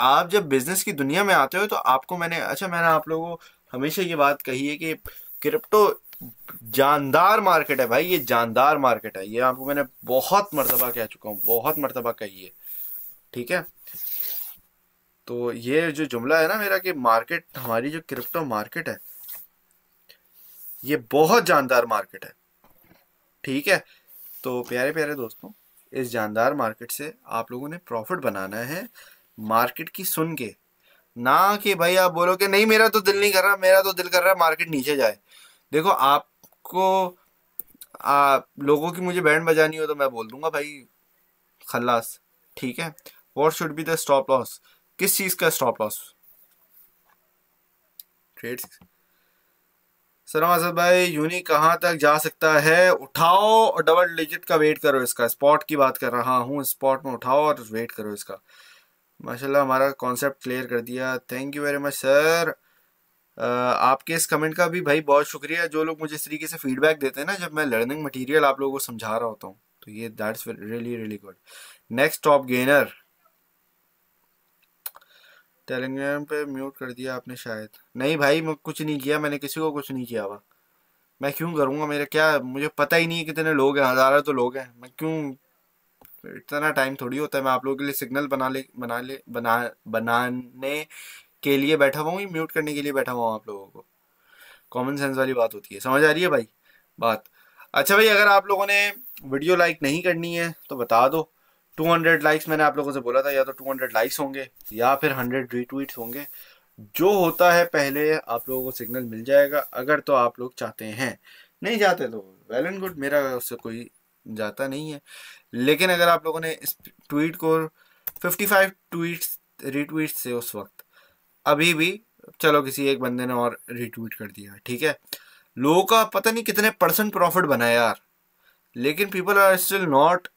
आप जब बिज़नेस की दुनिया में आते हो तो आपको मैंने अच्छा मैंने आप लोगों को हमेशा ये बात कही है कि क्रिप्टो जानदार मार्केट है भाई ये जानदार मार्केट है ये आपको मैंने बहुत मरतबा कह चुका हूँ बहुत मरतबा कही है ठीक है तो ये जो जुमला है ना मेरा कि मार्केट हमारी जो क्रिप्टो मार्केट है ये बहुत जानदार मार्केट है ठीक है तो प्यारे प्यारे दोस्तों इस जानदार मार्केट से आप लोगों ने प्रॉफिट बनाना है मार्केट की सुन के ना कि भाई आप बोलो कि नहीं मेरा तो दिल नहीं कर रहा मेरा तो दिल कर रहा है मार्केट नीचे जाए देखो आपको आ, लोगों की मुझे बैंड बजानी हो तो मैं बोल दूंगा भाई खल्लास ठीक है what should be the stop loss किस चीज़ का stop loss trade sir Azad भाई यूनी कहाँ तक जा सकता है उठाओ और डबल डिजिट का वेट करो इसका स्पॉट की बात कर रहा हूँ स्पॉट में उठाओ और वेट करो इसका माशाल्लाह हमारा कॉन्सेप्ट क्लियर कर दिया thank you very much sir आपके इस कमेंट का भी भाई बहुत शुक्रिया जो लोग मुझे इस तरीके से फीडबैक देते हैं ना जब मैं लर्निंग मटीरियल आप लोगों को समझा रहा होता हूँ तो ये that's really really good next top gainer Telegram पे म्यूट कर दिया आपने शायद नहीं भाई मैं कुछ नहीं किया मैंने किसी को कुछ नहीं किया हुआ मैं क्यों करूँगा मेरा क्या मुझे पता ही नहीं है कितने लोग हैं हज़ारों तो लोग हैं मैं क्यों इतना टाइम थोड़ी होता है मैं आप लोगों के लिए सिग्नल बना ले बना ले बना बनाने के लिए बैठा हुआ हूँ म्यूट करने के लिए बैठा हुआ हूँ आप लोगों को कॉमन सेंस वाली बात होती है समझ आ रही है भाई बात अच्छा भाई अगर आप लोगों ने वीडियो लाइक नहीं करनी है तो बता दो 200 लाइक्स मैंने आप लोगों से बोला था या तो 200 लाइक्स होंगे या फिर 100 रीट्वीट होंगे जो होता है पहले आप लोगों को सिग्नल मिल जाएगा अगर तो आप लोग चाहते हैं नहीं चाहते तो वेल एंड गुड मेरा उससे कोई जाता नहीं है लेकिन अगर आप लोगों ने इस ट्वीट को 55 ट्वीट्स रीट्वीट से उस वक्त अभी भी चलो किसी एक बंदे ने और रीट्वीट कर दिया ठीक है लोगों का पता नहीं कितने परसेंट प्रॉफिट बना यार लेकिन पीपल आर स्टिल नॉट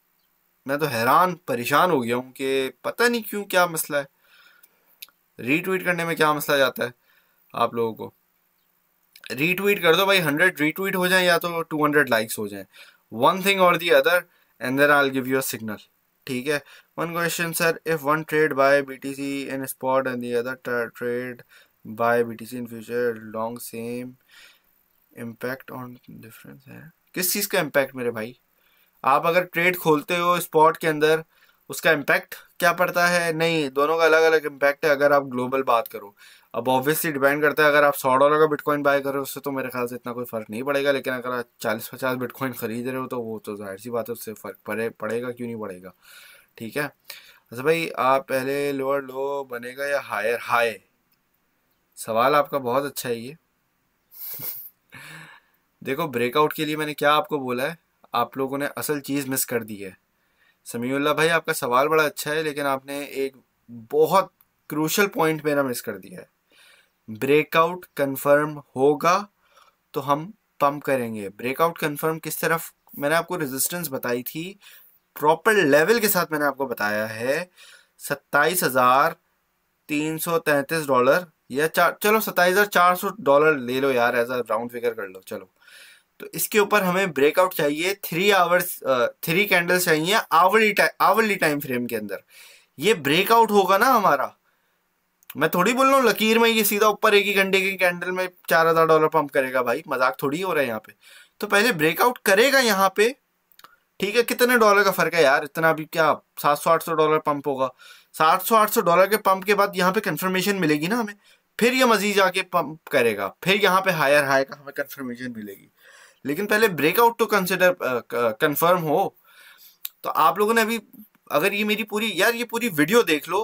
मैं तो हैरान परेशान हो गया हूँ कि पता नहीं क्यों क्या मसला है रीट्वीट करने में क्या मसला जाता है आप लोगों को रीट्वीट कर दो भाई हंड्रेड रीट्वीट हो जाए या तो टू हंड्रेड लाइक्स हो जाए वन थिंग और the other end then I give you a signal ठीक है one question sir if one trade buy BTC in spot and the other trade buy BTC in future long same impact on difference है किस चीज़ का impact मेरे भाई आप अगर ट्रेड खोलते हो स्पॉट के अंदर उसका इम्पैक्ट क्या पड़ता है नहीं दोनों का अलग अलग इम्पैक्ट है अगर आप ग्लोबल बात करो अब ऑब्वियसली डिपेंड करता है अगर आप सौ डॉलर का बिटकॉइन बाय कर रहे हो उससे तो मेरे ख्याल से इतना कोई फ़र्क नहीं पड़ेगा लेकिन अगर आप चालीस पचास बिटकॉइन खरीद रहे हो तो वो तो जाहिर सी बात है उससे फ़र्क पड़े पड़ेगा क्यों नहीं पड़ेगा ठीक है अच्छा भाई आप पहले लोअर लो बनेगा या हायर हाई सवाल आपका बहुत अच्छा है ये देखो ब्रेकआउट के लिए मैंने क्या आपको बोला है आप लोगों ने असल चीज़ मिस कर दी है समीउल्ला भाई आपका सवाल बड़ा अच्छा है लेकिन आपने एक बहुत क्रूशल पॉइंट मेरा मिस कर दिया है ब्रेकआउट कंफर्म होगा तो हम पंप करेंगे ब्रेकआउट कंफर्म किस तरफ मैंने आपको रेजिस्टेंस बताई थी प्रॉपर लेवल के साथ मैंने आपको बताया है सत्ताईस हज़ार तीन सौ तैंतीस डॉलर या चार चलो सत्ताईस हज़ार चार सौ डॉलर ले लो यार एज अ राउंड फिगर कर लो चलो तो इसके ऊपर हमें ब्रेकआउट चाहिए थ्री आवर्स थ्री कैंडल्स चाहिए आवरली आवरली टाइम फ्रेम के अंदर ये ब्रेकआउट होगा ना हमारा मैं थोड़ी बोल रहा हूँ लकीर में ये सीधा ऊपर एक ही घंटे के कैंडल में चार हज़ार डॉलर पंप करेगा भाई मजाक थोड़ी हो रहा है यहाँ पे तो पहले ब्रेकआउट करेगा यहाँ पे ठीक है कितने डॉलर का फर्क है यार इतना अभी क्या सात सौ आठ सौ डॉलर पंप होगा सात सौ आठ सौ डॉलर के पंप के बाद यहाँ पे कंफर्मेशन मिलेगी ना हमें फिर ये मजीद जाके पंप करेगा फिर यहाँ पे हायर हाई का हमें कंफर्मेशन मिलेगी लेकिन पहले ब्रेकआउट तो कंसिडर कंफर्म हो तो आप लोगों ने अभी अगर ये मेरी पूरी यार ये पूरी वीडियो देख लो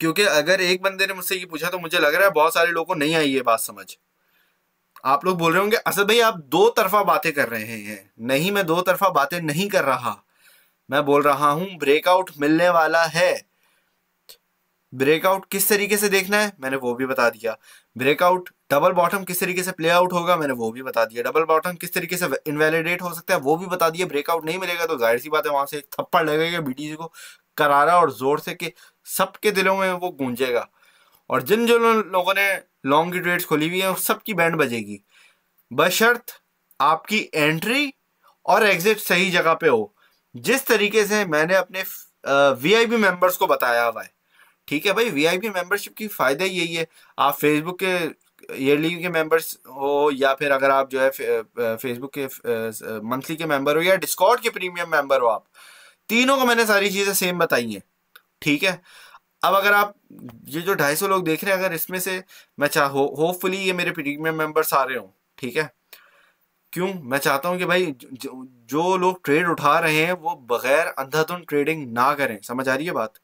क्योंकि अगर एक बंदे ने मुझसे ये पूछा तो मुझे लग रहा है बहुत सारे लोगों को नहीं आई ये बात समझ आप लोग बोल रहे होंगे असल भाई आप दो तरफा बातें कर रहे हैं नहीं मैं दो तरफा बातें नहीं कर रहा मैं बोल रहा हूं ब्रेकआउट मिलने वाला है ब्रेकआउट किस तरीके से देखना है मैंने वो भी बता दिया ब्रेकआउट डबल बॉटम किस तरीके से प्ले आउट होगा मैंने वो भी बता दिया डबल बॉटम किस तरीके से इनवैलिडेट हो सकता है वो भी बता दिया ब्रेकआउट नहीं मिलेगा तो जाहिर सी बात है वहां से एक थप्पड़ लगेगा बीटीसी को करारा और जोर से कि सबके दिलों में वो गूंजेगा और जिन जो लोगों ने लॉन्ग की ट्रेड्स खोली हुई है सबकी बैंड बजेगी बशर्त आपकी एंट्री और एग्जिट सही जगह पे हो जिस तरीके से मैंने अपने वी वीआईपी मेंबर्स को बताया हुआ है ठीक है भाई वीआईपी मेंबरशिप की फ़ायदा यही है आप फेसबुक के ईयरली के मेंबर्स हो या फिर अगर आप जो है फेसबुक के मंथली के मेंबर हो या डिस्कॉर्ड के प्रीमियम मेंबर हो आप तीनों को मैंने सारी चीज़ें सेम बताई हैं ठीक है अब अगर आप ये जो ढाई सौ लोग देख रहे हैं अगर इसमें से मैं चाह होपफुली ये मेरे प्रीमियम मेंबर्स आ रहे हो ठीक है क्यों मैं चाहता हूँ कि भाई जो, जो लोग ट्रेड उठा रहे हैं वो बगैर अंधाधुन ट्रेडिंग ना करें समझ आ रही है बात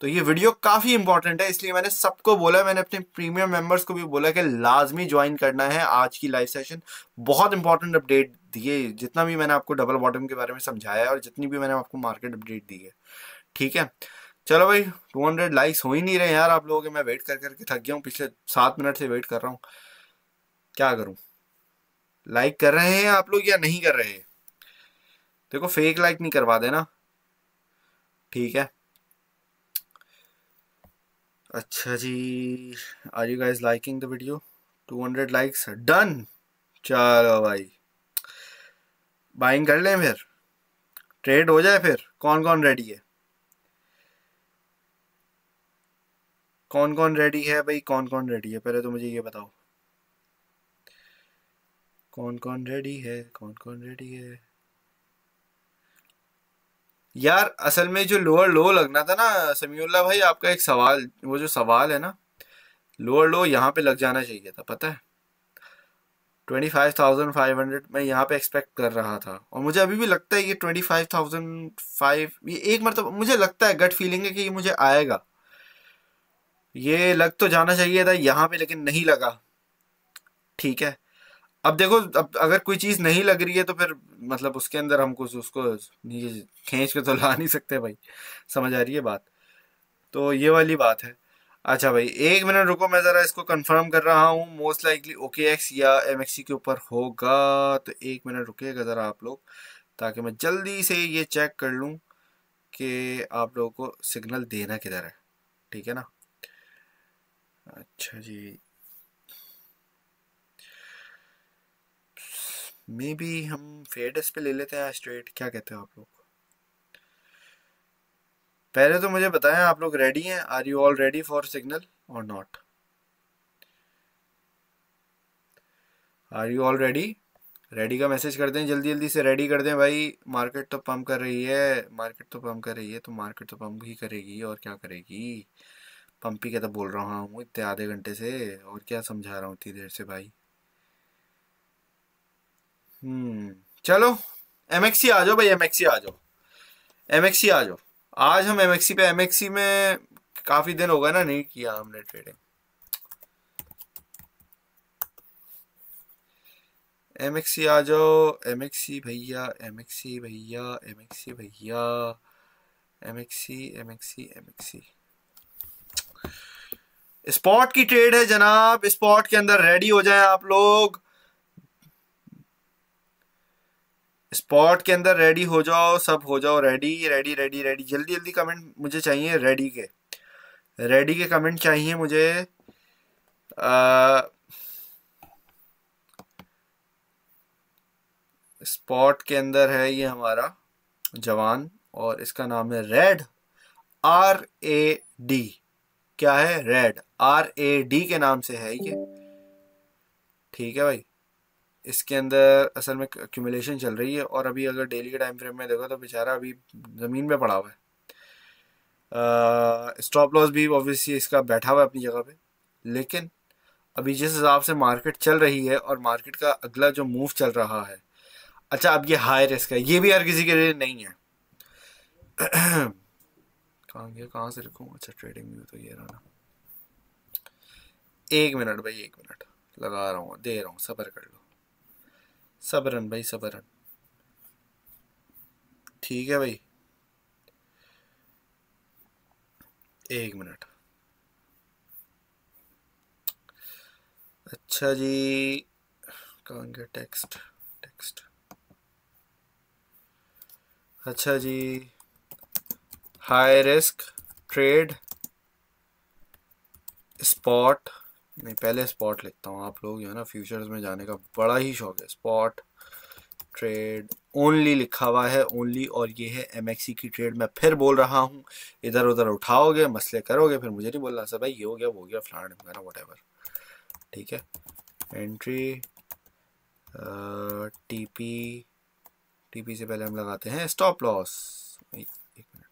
तो ये वीडियो काफ़ी इंपॉर्टेंट है इसलिए मैंने सबको बोला मैंने अपने प्रीमियम मेंबर्स को भी बोला कि लाजमी ज्वाइन करना है आज की लाइव सेशन बहुत इंपॉर्टेंट अपडेट दिए जितना भी मैंने आपको डबल बॉटम के बारे में समझाया है और जितनी भी मैंने आपको मार्केट अपडेट दी है ठीक है चलो भाई 200 लाइक्स हो ही नहीं रहे यार आप लोगों के मैं वेट कर करके थक गया हूँ पिछले सात मिनट से वेट कर रहा हूँ क्या करूँ लाइक कर रहे हैं आप लोग या नहीं कर रहे देखो फेक लाइक नहीं करवा देना ठीक है अच्छा जी are you guys liking the video 200 likes done चलो भाई बाइंग कर लें फिर ट्रेड हो जाए फिर कौन कौन रेडी है कौन कौन रेडी है भाई कौन कौन रेडी है पहले तो मुझे ये बताओ कौन कौन रेडी है कौन कौन रेडी है यार असल में जो लोअर लो लगना था ना समीउल्ला भाई आपका एक सवाल वो जो सवाल है ना लोअर लो यहाँ पे लग जाना चाहिए था पता है twenty five thousand five hundred मैं यहाँ पे एक्सपेक्ट कर रहा था और मुझे अभी भी लगता है ये ट्वेंटी फाइव थाउजेंड फाइव ये एक मतलब मुझे लगता है गट फीलिंग है कि ये मुझे आएगा ये लग तो जाना चाहिए था यहाँ पे लेकिन नहीं लगा ठीक है अब देखो अब अगर कोई चीज नहीं लग रही है तो फिर मतलब उसके अंदर हम कुछ उसको नीचे खींच के तो ला नहीं सकते भाई समझ आ रही है बात तो ये वाली बात है अच्छा भाई एक मिनट रुको मैं ज़रा इसको कंफर्म कर रहा हूँ मोस्ट लाइकली ओके एक्स या एम एक्सी के ऊपर होगा तो एक मिनट रुकेगा ज़रा आप लोग ताकि मैं जल्दी से ये चेक कर लूँ कि आप लोगों को सिग्नल देना किधर है ठीक है ना अच्छा जी मे बी हम फेडेस पे ले लेते हैं स्ट्रेट क्या कहते हो आप लोग पहले तो मुझे बताएं आप लोग रेडी हैं are you all ready for signal और not are you all ready ready का मैसेज कर दें जल्दी जल्दी से रेडी कर दें भाई मार्केट तो पम्प कर रही है मार्केट तो पम्प कर रही है तो मार्केट तो पम्प ही करेगी और क्या करेगी पम्प ही क्या तो बोल रहा हूँ इतने आधे घंटे से और क्या समझा रहा हूँ इतनी देर से भाई हम्म चलो एमएक्सी आ जाओ भाई एमएक्सी आ जाओ एमएक्सी आ जाओ आज हम एमएक्सी पे एमएक्सी में काफी दिन हो गए ना नहीं किया हमने ट्रेडिंग एमएक्सी आ जाओ एमएक्सी भैया एमएक्सी भैया एमएक्सी भैया एमएक्सी एमएक्सी एमएक्सी स्पॉट की ट्रेड है जनाब स्पॉट के अंदर रेडी हो जाए आप लोग स्पॉट के अंदर रेडी हो जाओ सब हो जाओ रेडी रेडी रेडी रेडी जल्दी जल्दी कमेंट मुझे चाहिए रेडी के रेडी के कमेंट चाहिए मुझे स्पॉट के अंदर है ये हमारा जवान और इसका नाम है रेड आर ए डी क्या है रेड आर ए डी के नाम से है ये ठीक है भाई इसके अंदर असल में एक्यूमुलेशन चल रही है और अभी अगर डेली के टाइम फ्रेम में देखो तो बेचारा अभी ज़मीन में पड़ा हुआ है स्टॉप लॉस भी ऑब्वियसली इसका बैठा हुआ है अपनी जगह पे लेकिन अभी जिस हिसाब से मार्केट चल रही है और मार्केट का अगला जो मूव चल रहा है अच्छा अब ये हाई रिस्क है ये भी हर किसी के लिए नहीं है कहाँ गया कहाँ से रखूँ अच्छा ट्रेडिंग में तो ये रहा एक मिनट भाई एक मिनट लगा रहा हूँ दे रहा हूँ सबर कर लो सबरन भाई सबरन ठीक है भाई एक मिनट अच्छा जी कौन गया टेक्स्ट टेक्स्ट अच्छा जी हाई रिस्क ट्रेड स्पॉट नहीं पहले स्पॉट लिखता हूँ आप लोग जो है ना फ्यूचर्स में जाने का बड़ा ही शौक है स्पॉट ट्रेड ओनली लिखा हुआ है ओनली और ये है एम की ट्रेड मैं फिर बोल रहा हूँ इधर उधर उठाओगे मसले करोगे फिर मुझे नहीं बोलना सर भाई ये हो गया वो हो गया फ्लान वगैरह वट ठीक है entry T P T P से पहले हम लगाते हैं स्टॉप लॉस एक मिनट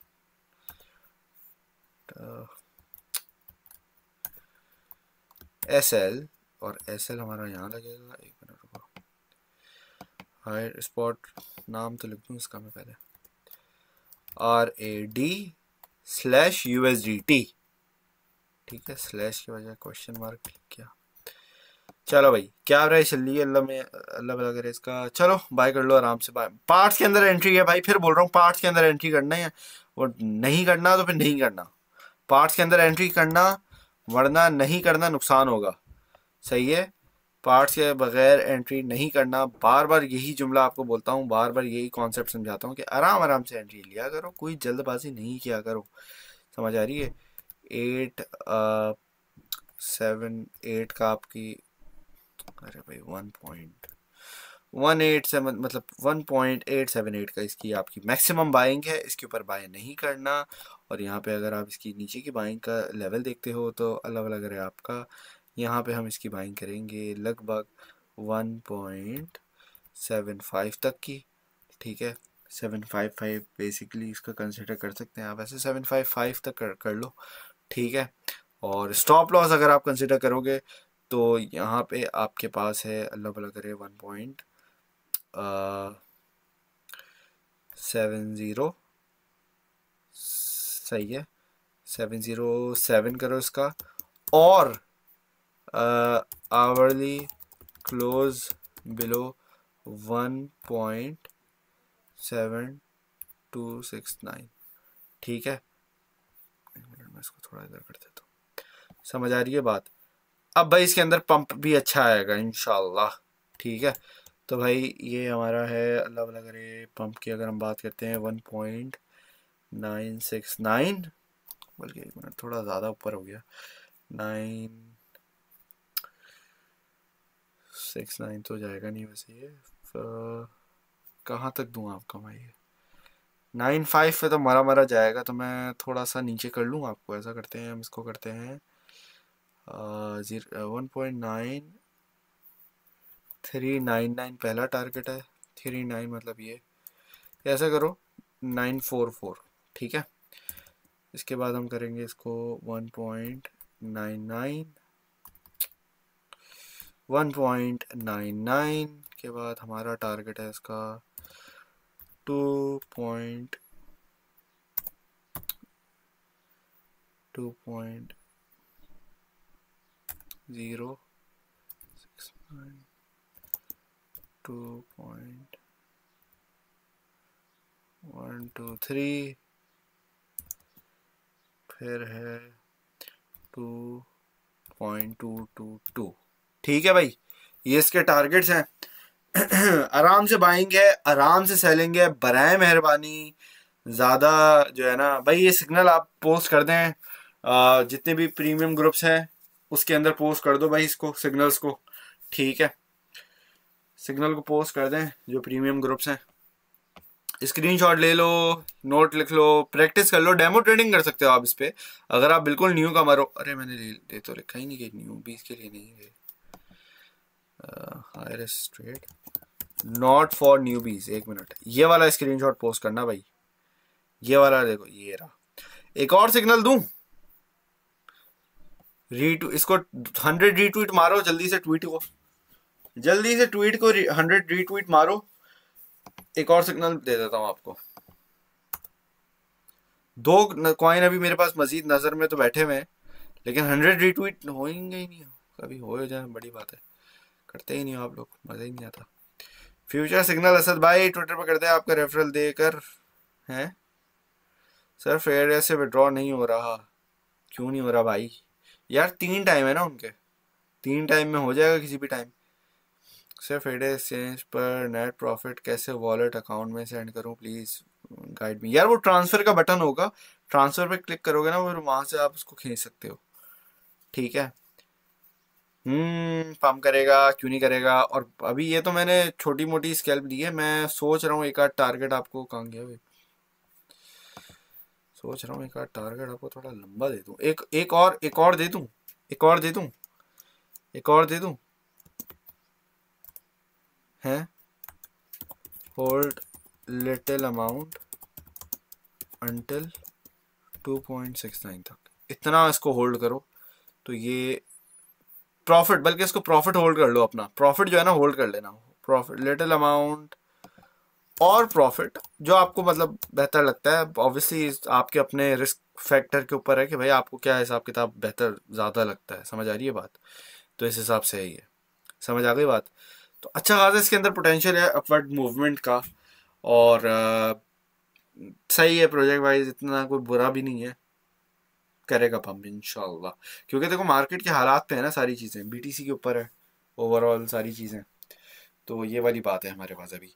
एस एल और एस एल हमारा यहाँ लगेगा एक मिनट रुको हाइट स्पॉट नाम तो लिख दूँ इसका मैं पहले R A D slash U S D T ठीक है स्लैश की वजह क्वेश्चन मार्क क्लिक किया चलो भाई क्या रहा है चलिए अल्लाह में अल्लाह भला करे इसका चलो बाय कर लो आराम से बाय पार्ट्स के अंदर एंट्री है भाई फिर बोल रहा हूँ पार्ट्स के अंदर एंट्री करना है और नहीं करना तो फिर नहीं करना पार्ट्स के अंदर एंट्री करना वरना नहीं करना नुकसान होगा सही है पार्ट्स के बगैर एंट्री नहीं करना बार बार यही जुमला आपको बोलता हूँ बार बार यही कॉन्सेप्ट समझाता हूँ कि आराम आराम से एंट्री लिया करो कोई जल्दबाजी नहीं किया करो समझ आ रही है एट सेवन एट का आपकी अरे भाई one point one eight seven मतलब one point eight seven eight का इसकी आपकी मैक्सिमम बाइंग है इसके ऊपर बाय नहीं करना और यहाँ पे अगर आप इसकी नीचे की बाइंग का लेवल देखते हो तो अलग अलग रहे आपका यहाँ पे हम इसकी बाइंग करेंगे लगभग 1.75 तक की ठीक है 755 बेसिकली इसका कंसिडर कर सकते हैं आप ऐसे 755 तक कर, कर लो ठीक है और स्टॉप लॉस अगर आप कंसिडर करोगे तो यहाँ पे आपके पास है अल्लाह अलग रहे वन पॉइंट सेवन ज़ीरो सही है सेवन ज़ीरो सेवन करो इसका और hourly close below one point seven two six nine ठीक है मैं इसको थोड़ा इधर कर देता हूँ समझ आ रही है बात अब भाई इसके अंदर पंप भी अच्छा आएगा इन ठीक है तो भाई ये हमारा है अल्लाह अलग रे पंप की अगर हम बात करते हैं one point nine six nine बल्कि एक मिनट थोड़ा ज़्यादा ऊपर हो गया नाइन सिक्स नाइन तो जाएगा नहीं वैसे ये कहाँ तक दूँ आपका मैं ये नाइन फाइव पे तो मरा मरा जाएगा तो मैं थोड़ा सा नीचे कर लूँ आपको ऐसा करते हैं हम इसको करते हैं zero one point nine three nine nine पहला टारगेट है थ्री नाइन मतलब ये ऐसा करो नाइन फोर फोर ठीक है इसके बाद हम करेंगे इसको one point nine nine one point nine nine के बाद हमारा टारगेट है इसका two point two point zero two point one two three फिर है two point two two two ठीक है भाई ये इसके टारगेट्स हैं आराम से बाइंग है आराम से सेलिंग है बरए मेहरबानी ज़्यादा जो है ना भाई ये सिग्नल आप पोस्ट कर दें जितने भी प्रीमियम ग्रुप्स हैं उसके अंदर पोस्ट कर दो भाई इसको सिग्नल्स को ठीक है सिग्नल को पोस्ट कर दें जो प्रीमियम ग्रुप्स हैं स्क्रीनशॉट ले लो नोट लिख लो प्रैक्टिस कर लो डेमो ट्रेडिंग कर सकते हो आप इस पर अगर आप बिल्कुल न्यू का मारो अरे मैंने ले, ले तो रखा ही नहीं कि न्यू बीस के लिए नहीं है higher straight not for newbies एक मिनट ये वाला स्क्रीनशॉट पोस्ट करना भाई ये वाला देखो ये रहा एक और सिग्नल दू रीटू इसको हंड्रेड रीट्वीट मारो जल्दी से ट्वीट को जल्दी से ट्वीट को हंड्रेड रीट्वीट मारो एक और सिग्नल दे देता हूँ आपको दो क्वाइन अभी मेरे पास मजीद नज़र में तो बैठे हुए हैं लेकिन हंड्रेड रिट्वीट हो ही नहीं कभी हो जाए बड़ी बात है करते ही नहीं हो आप लोग मज़ा ही नहीं आता फ्यूचर सिग्नल असद भाई ट्विटर पर करते हैं आपका रेफरल देकर हैं सर फेयर से विड्रॉ नहीं हो रहा क्यों नहीं हो रहा भाई यार तीन टाइम है ना उनके तीन टाइम में हो जाएगा किसी भी टाइम सिर्फ एडे एक्सचेंज पर नेट प्रॉफिट कैसे वॉलेट अकाउंट में सेंड करूं प्लीज गाइड मी यार वो ट्रांसफर का बटन होगा ट्रांसफर पे क्लिक करोगे ना फिर वहां से आप उसको खींच सकते हो ठीक है हम्म फार्म करेगा क्यों नहीं करेगा और अभी ये तो मैंने छोटी मोटी स्केल्प दी है मैं सोच रहा हूँ एक आध टारगेट आपको कहाँ गया भी? सोच रहा हूँ एक आध टारगेट आपको थोड़ा लंबा दे दूँ एक एक और एक और दे दूँ एक और दे दूँ एक और दे दूँ हैं होल्ड लिटिल अमाउंट अंटिल 2.69 तक इतना इसको होल्ड करो तो ये प्रॉफिट बल्कि इसको प्रॉफिट होल्ड कर लो अपना प्रॉफिट जो है ना होल्ड कर लेना प्रॉफिट लिटिल अमाउंट और प्रॉफिट जो आपको मतलब बेहतर लगता है ऑब्वियसली आपके अपने रिस्क फैक्टर के ऊपर है कि भाई आपको क्या हिसाब किताब बेहतर ज़्यादा लगता है समझ आ रही है बात तो इस हिसाब से है ये समझ आ गई बात तो अच्छा खासा इसके अंदर पोटेंशियल है अपवर्ड मूवमेंट का और आ, सही है प्रोजेक्ट वाइज इतना कोई बुरा भी नहीं है करेगा पम्प इन क्योंकि देखो मार्केट के हालात पे है ना सारी चीज़ें बी के ऊपर है ओवरऑल सारी चीज़ें तो ये वाली बात है हमारे पास अभी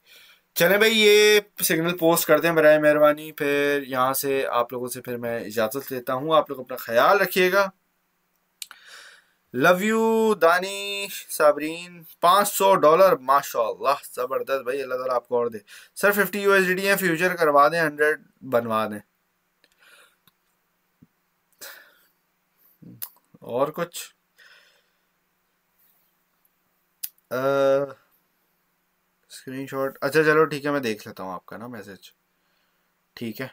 चले भाई ये सिग्नल पोस्ट करते हैं बर मेहरबानी फिर यहाँ से आप लोगों से फिर मैं इजाज़त लेता हूँ आप लोग अपना ख्याल रखिएगा love you Danish Sabreen 500 dollar माशाल्लाह ज़बरदस्त भाई अल्लाह तला आपको और दे सर 50 डी है फ्यूचर करवा दें 100 बनवा दें और कुछ स्क्रीनशॉट अच्छा चलो ठीक है मैं देख लेता हूँ आपका ना मैसेज ठीक है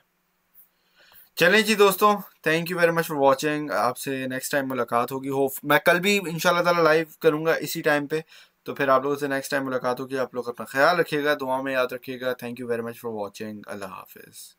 चलें जी दोस्तों thank you very much for watching आपसे नेक्स्ट टाइम मुलाकात होगी होप मैं कल भी इन ताला लाइव करूँगा इसी टाइम पे तो फिर आप लोगों से नेक्स्ट टाइम मुलाकात होगी आप लोग अपना ख्याल रखिएगा दुआ में याद रखिएगा thank you very much for watching अल्लाह हाफिज़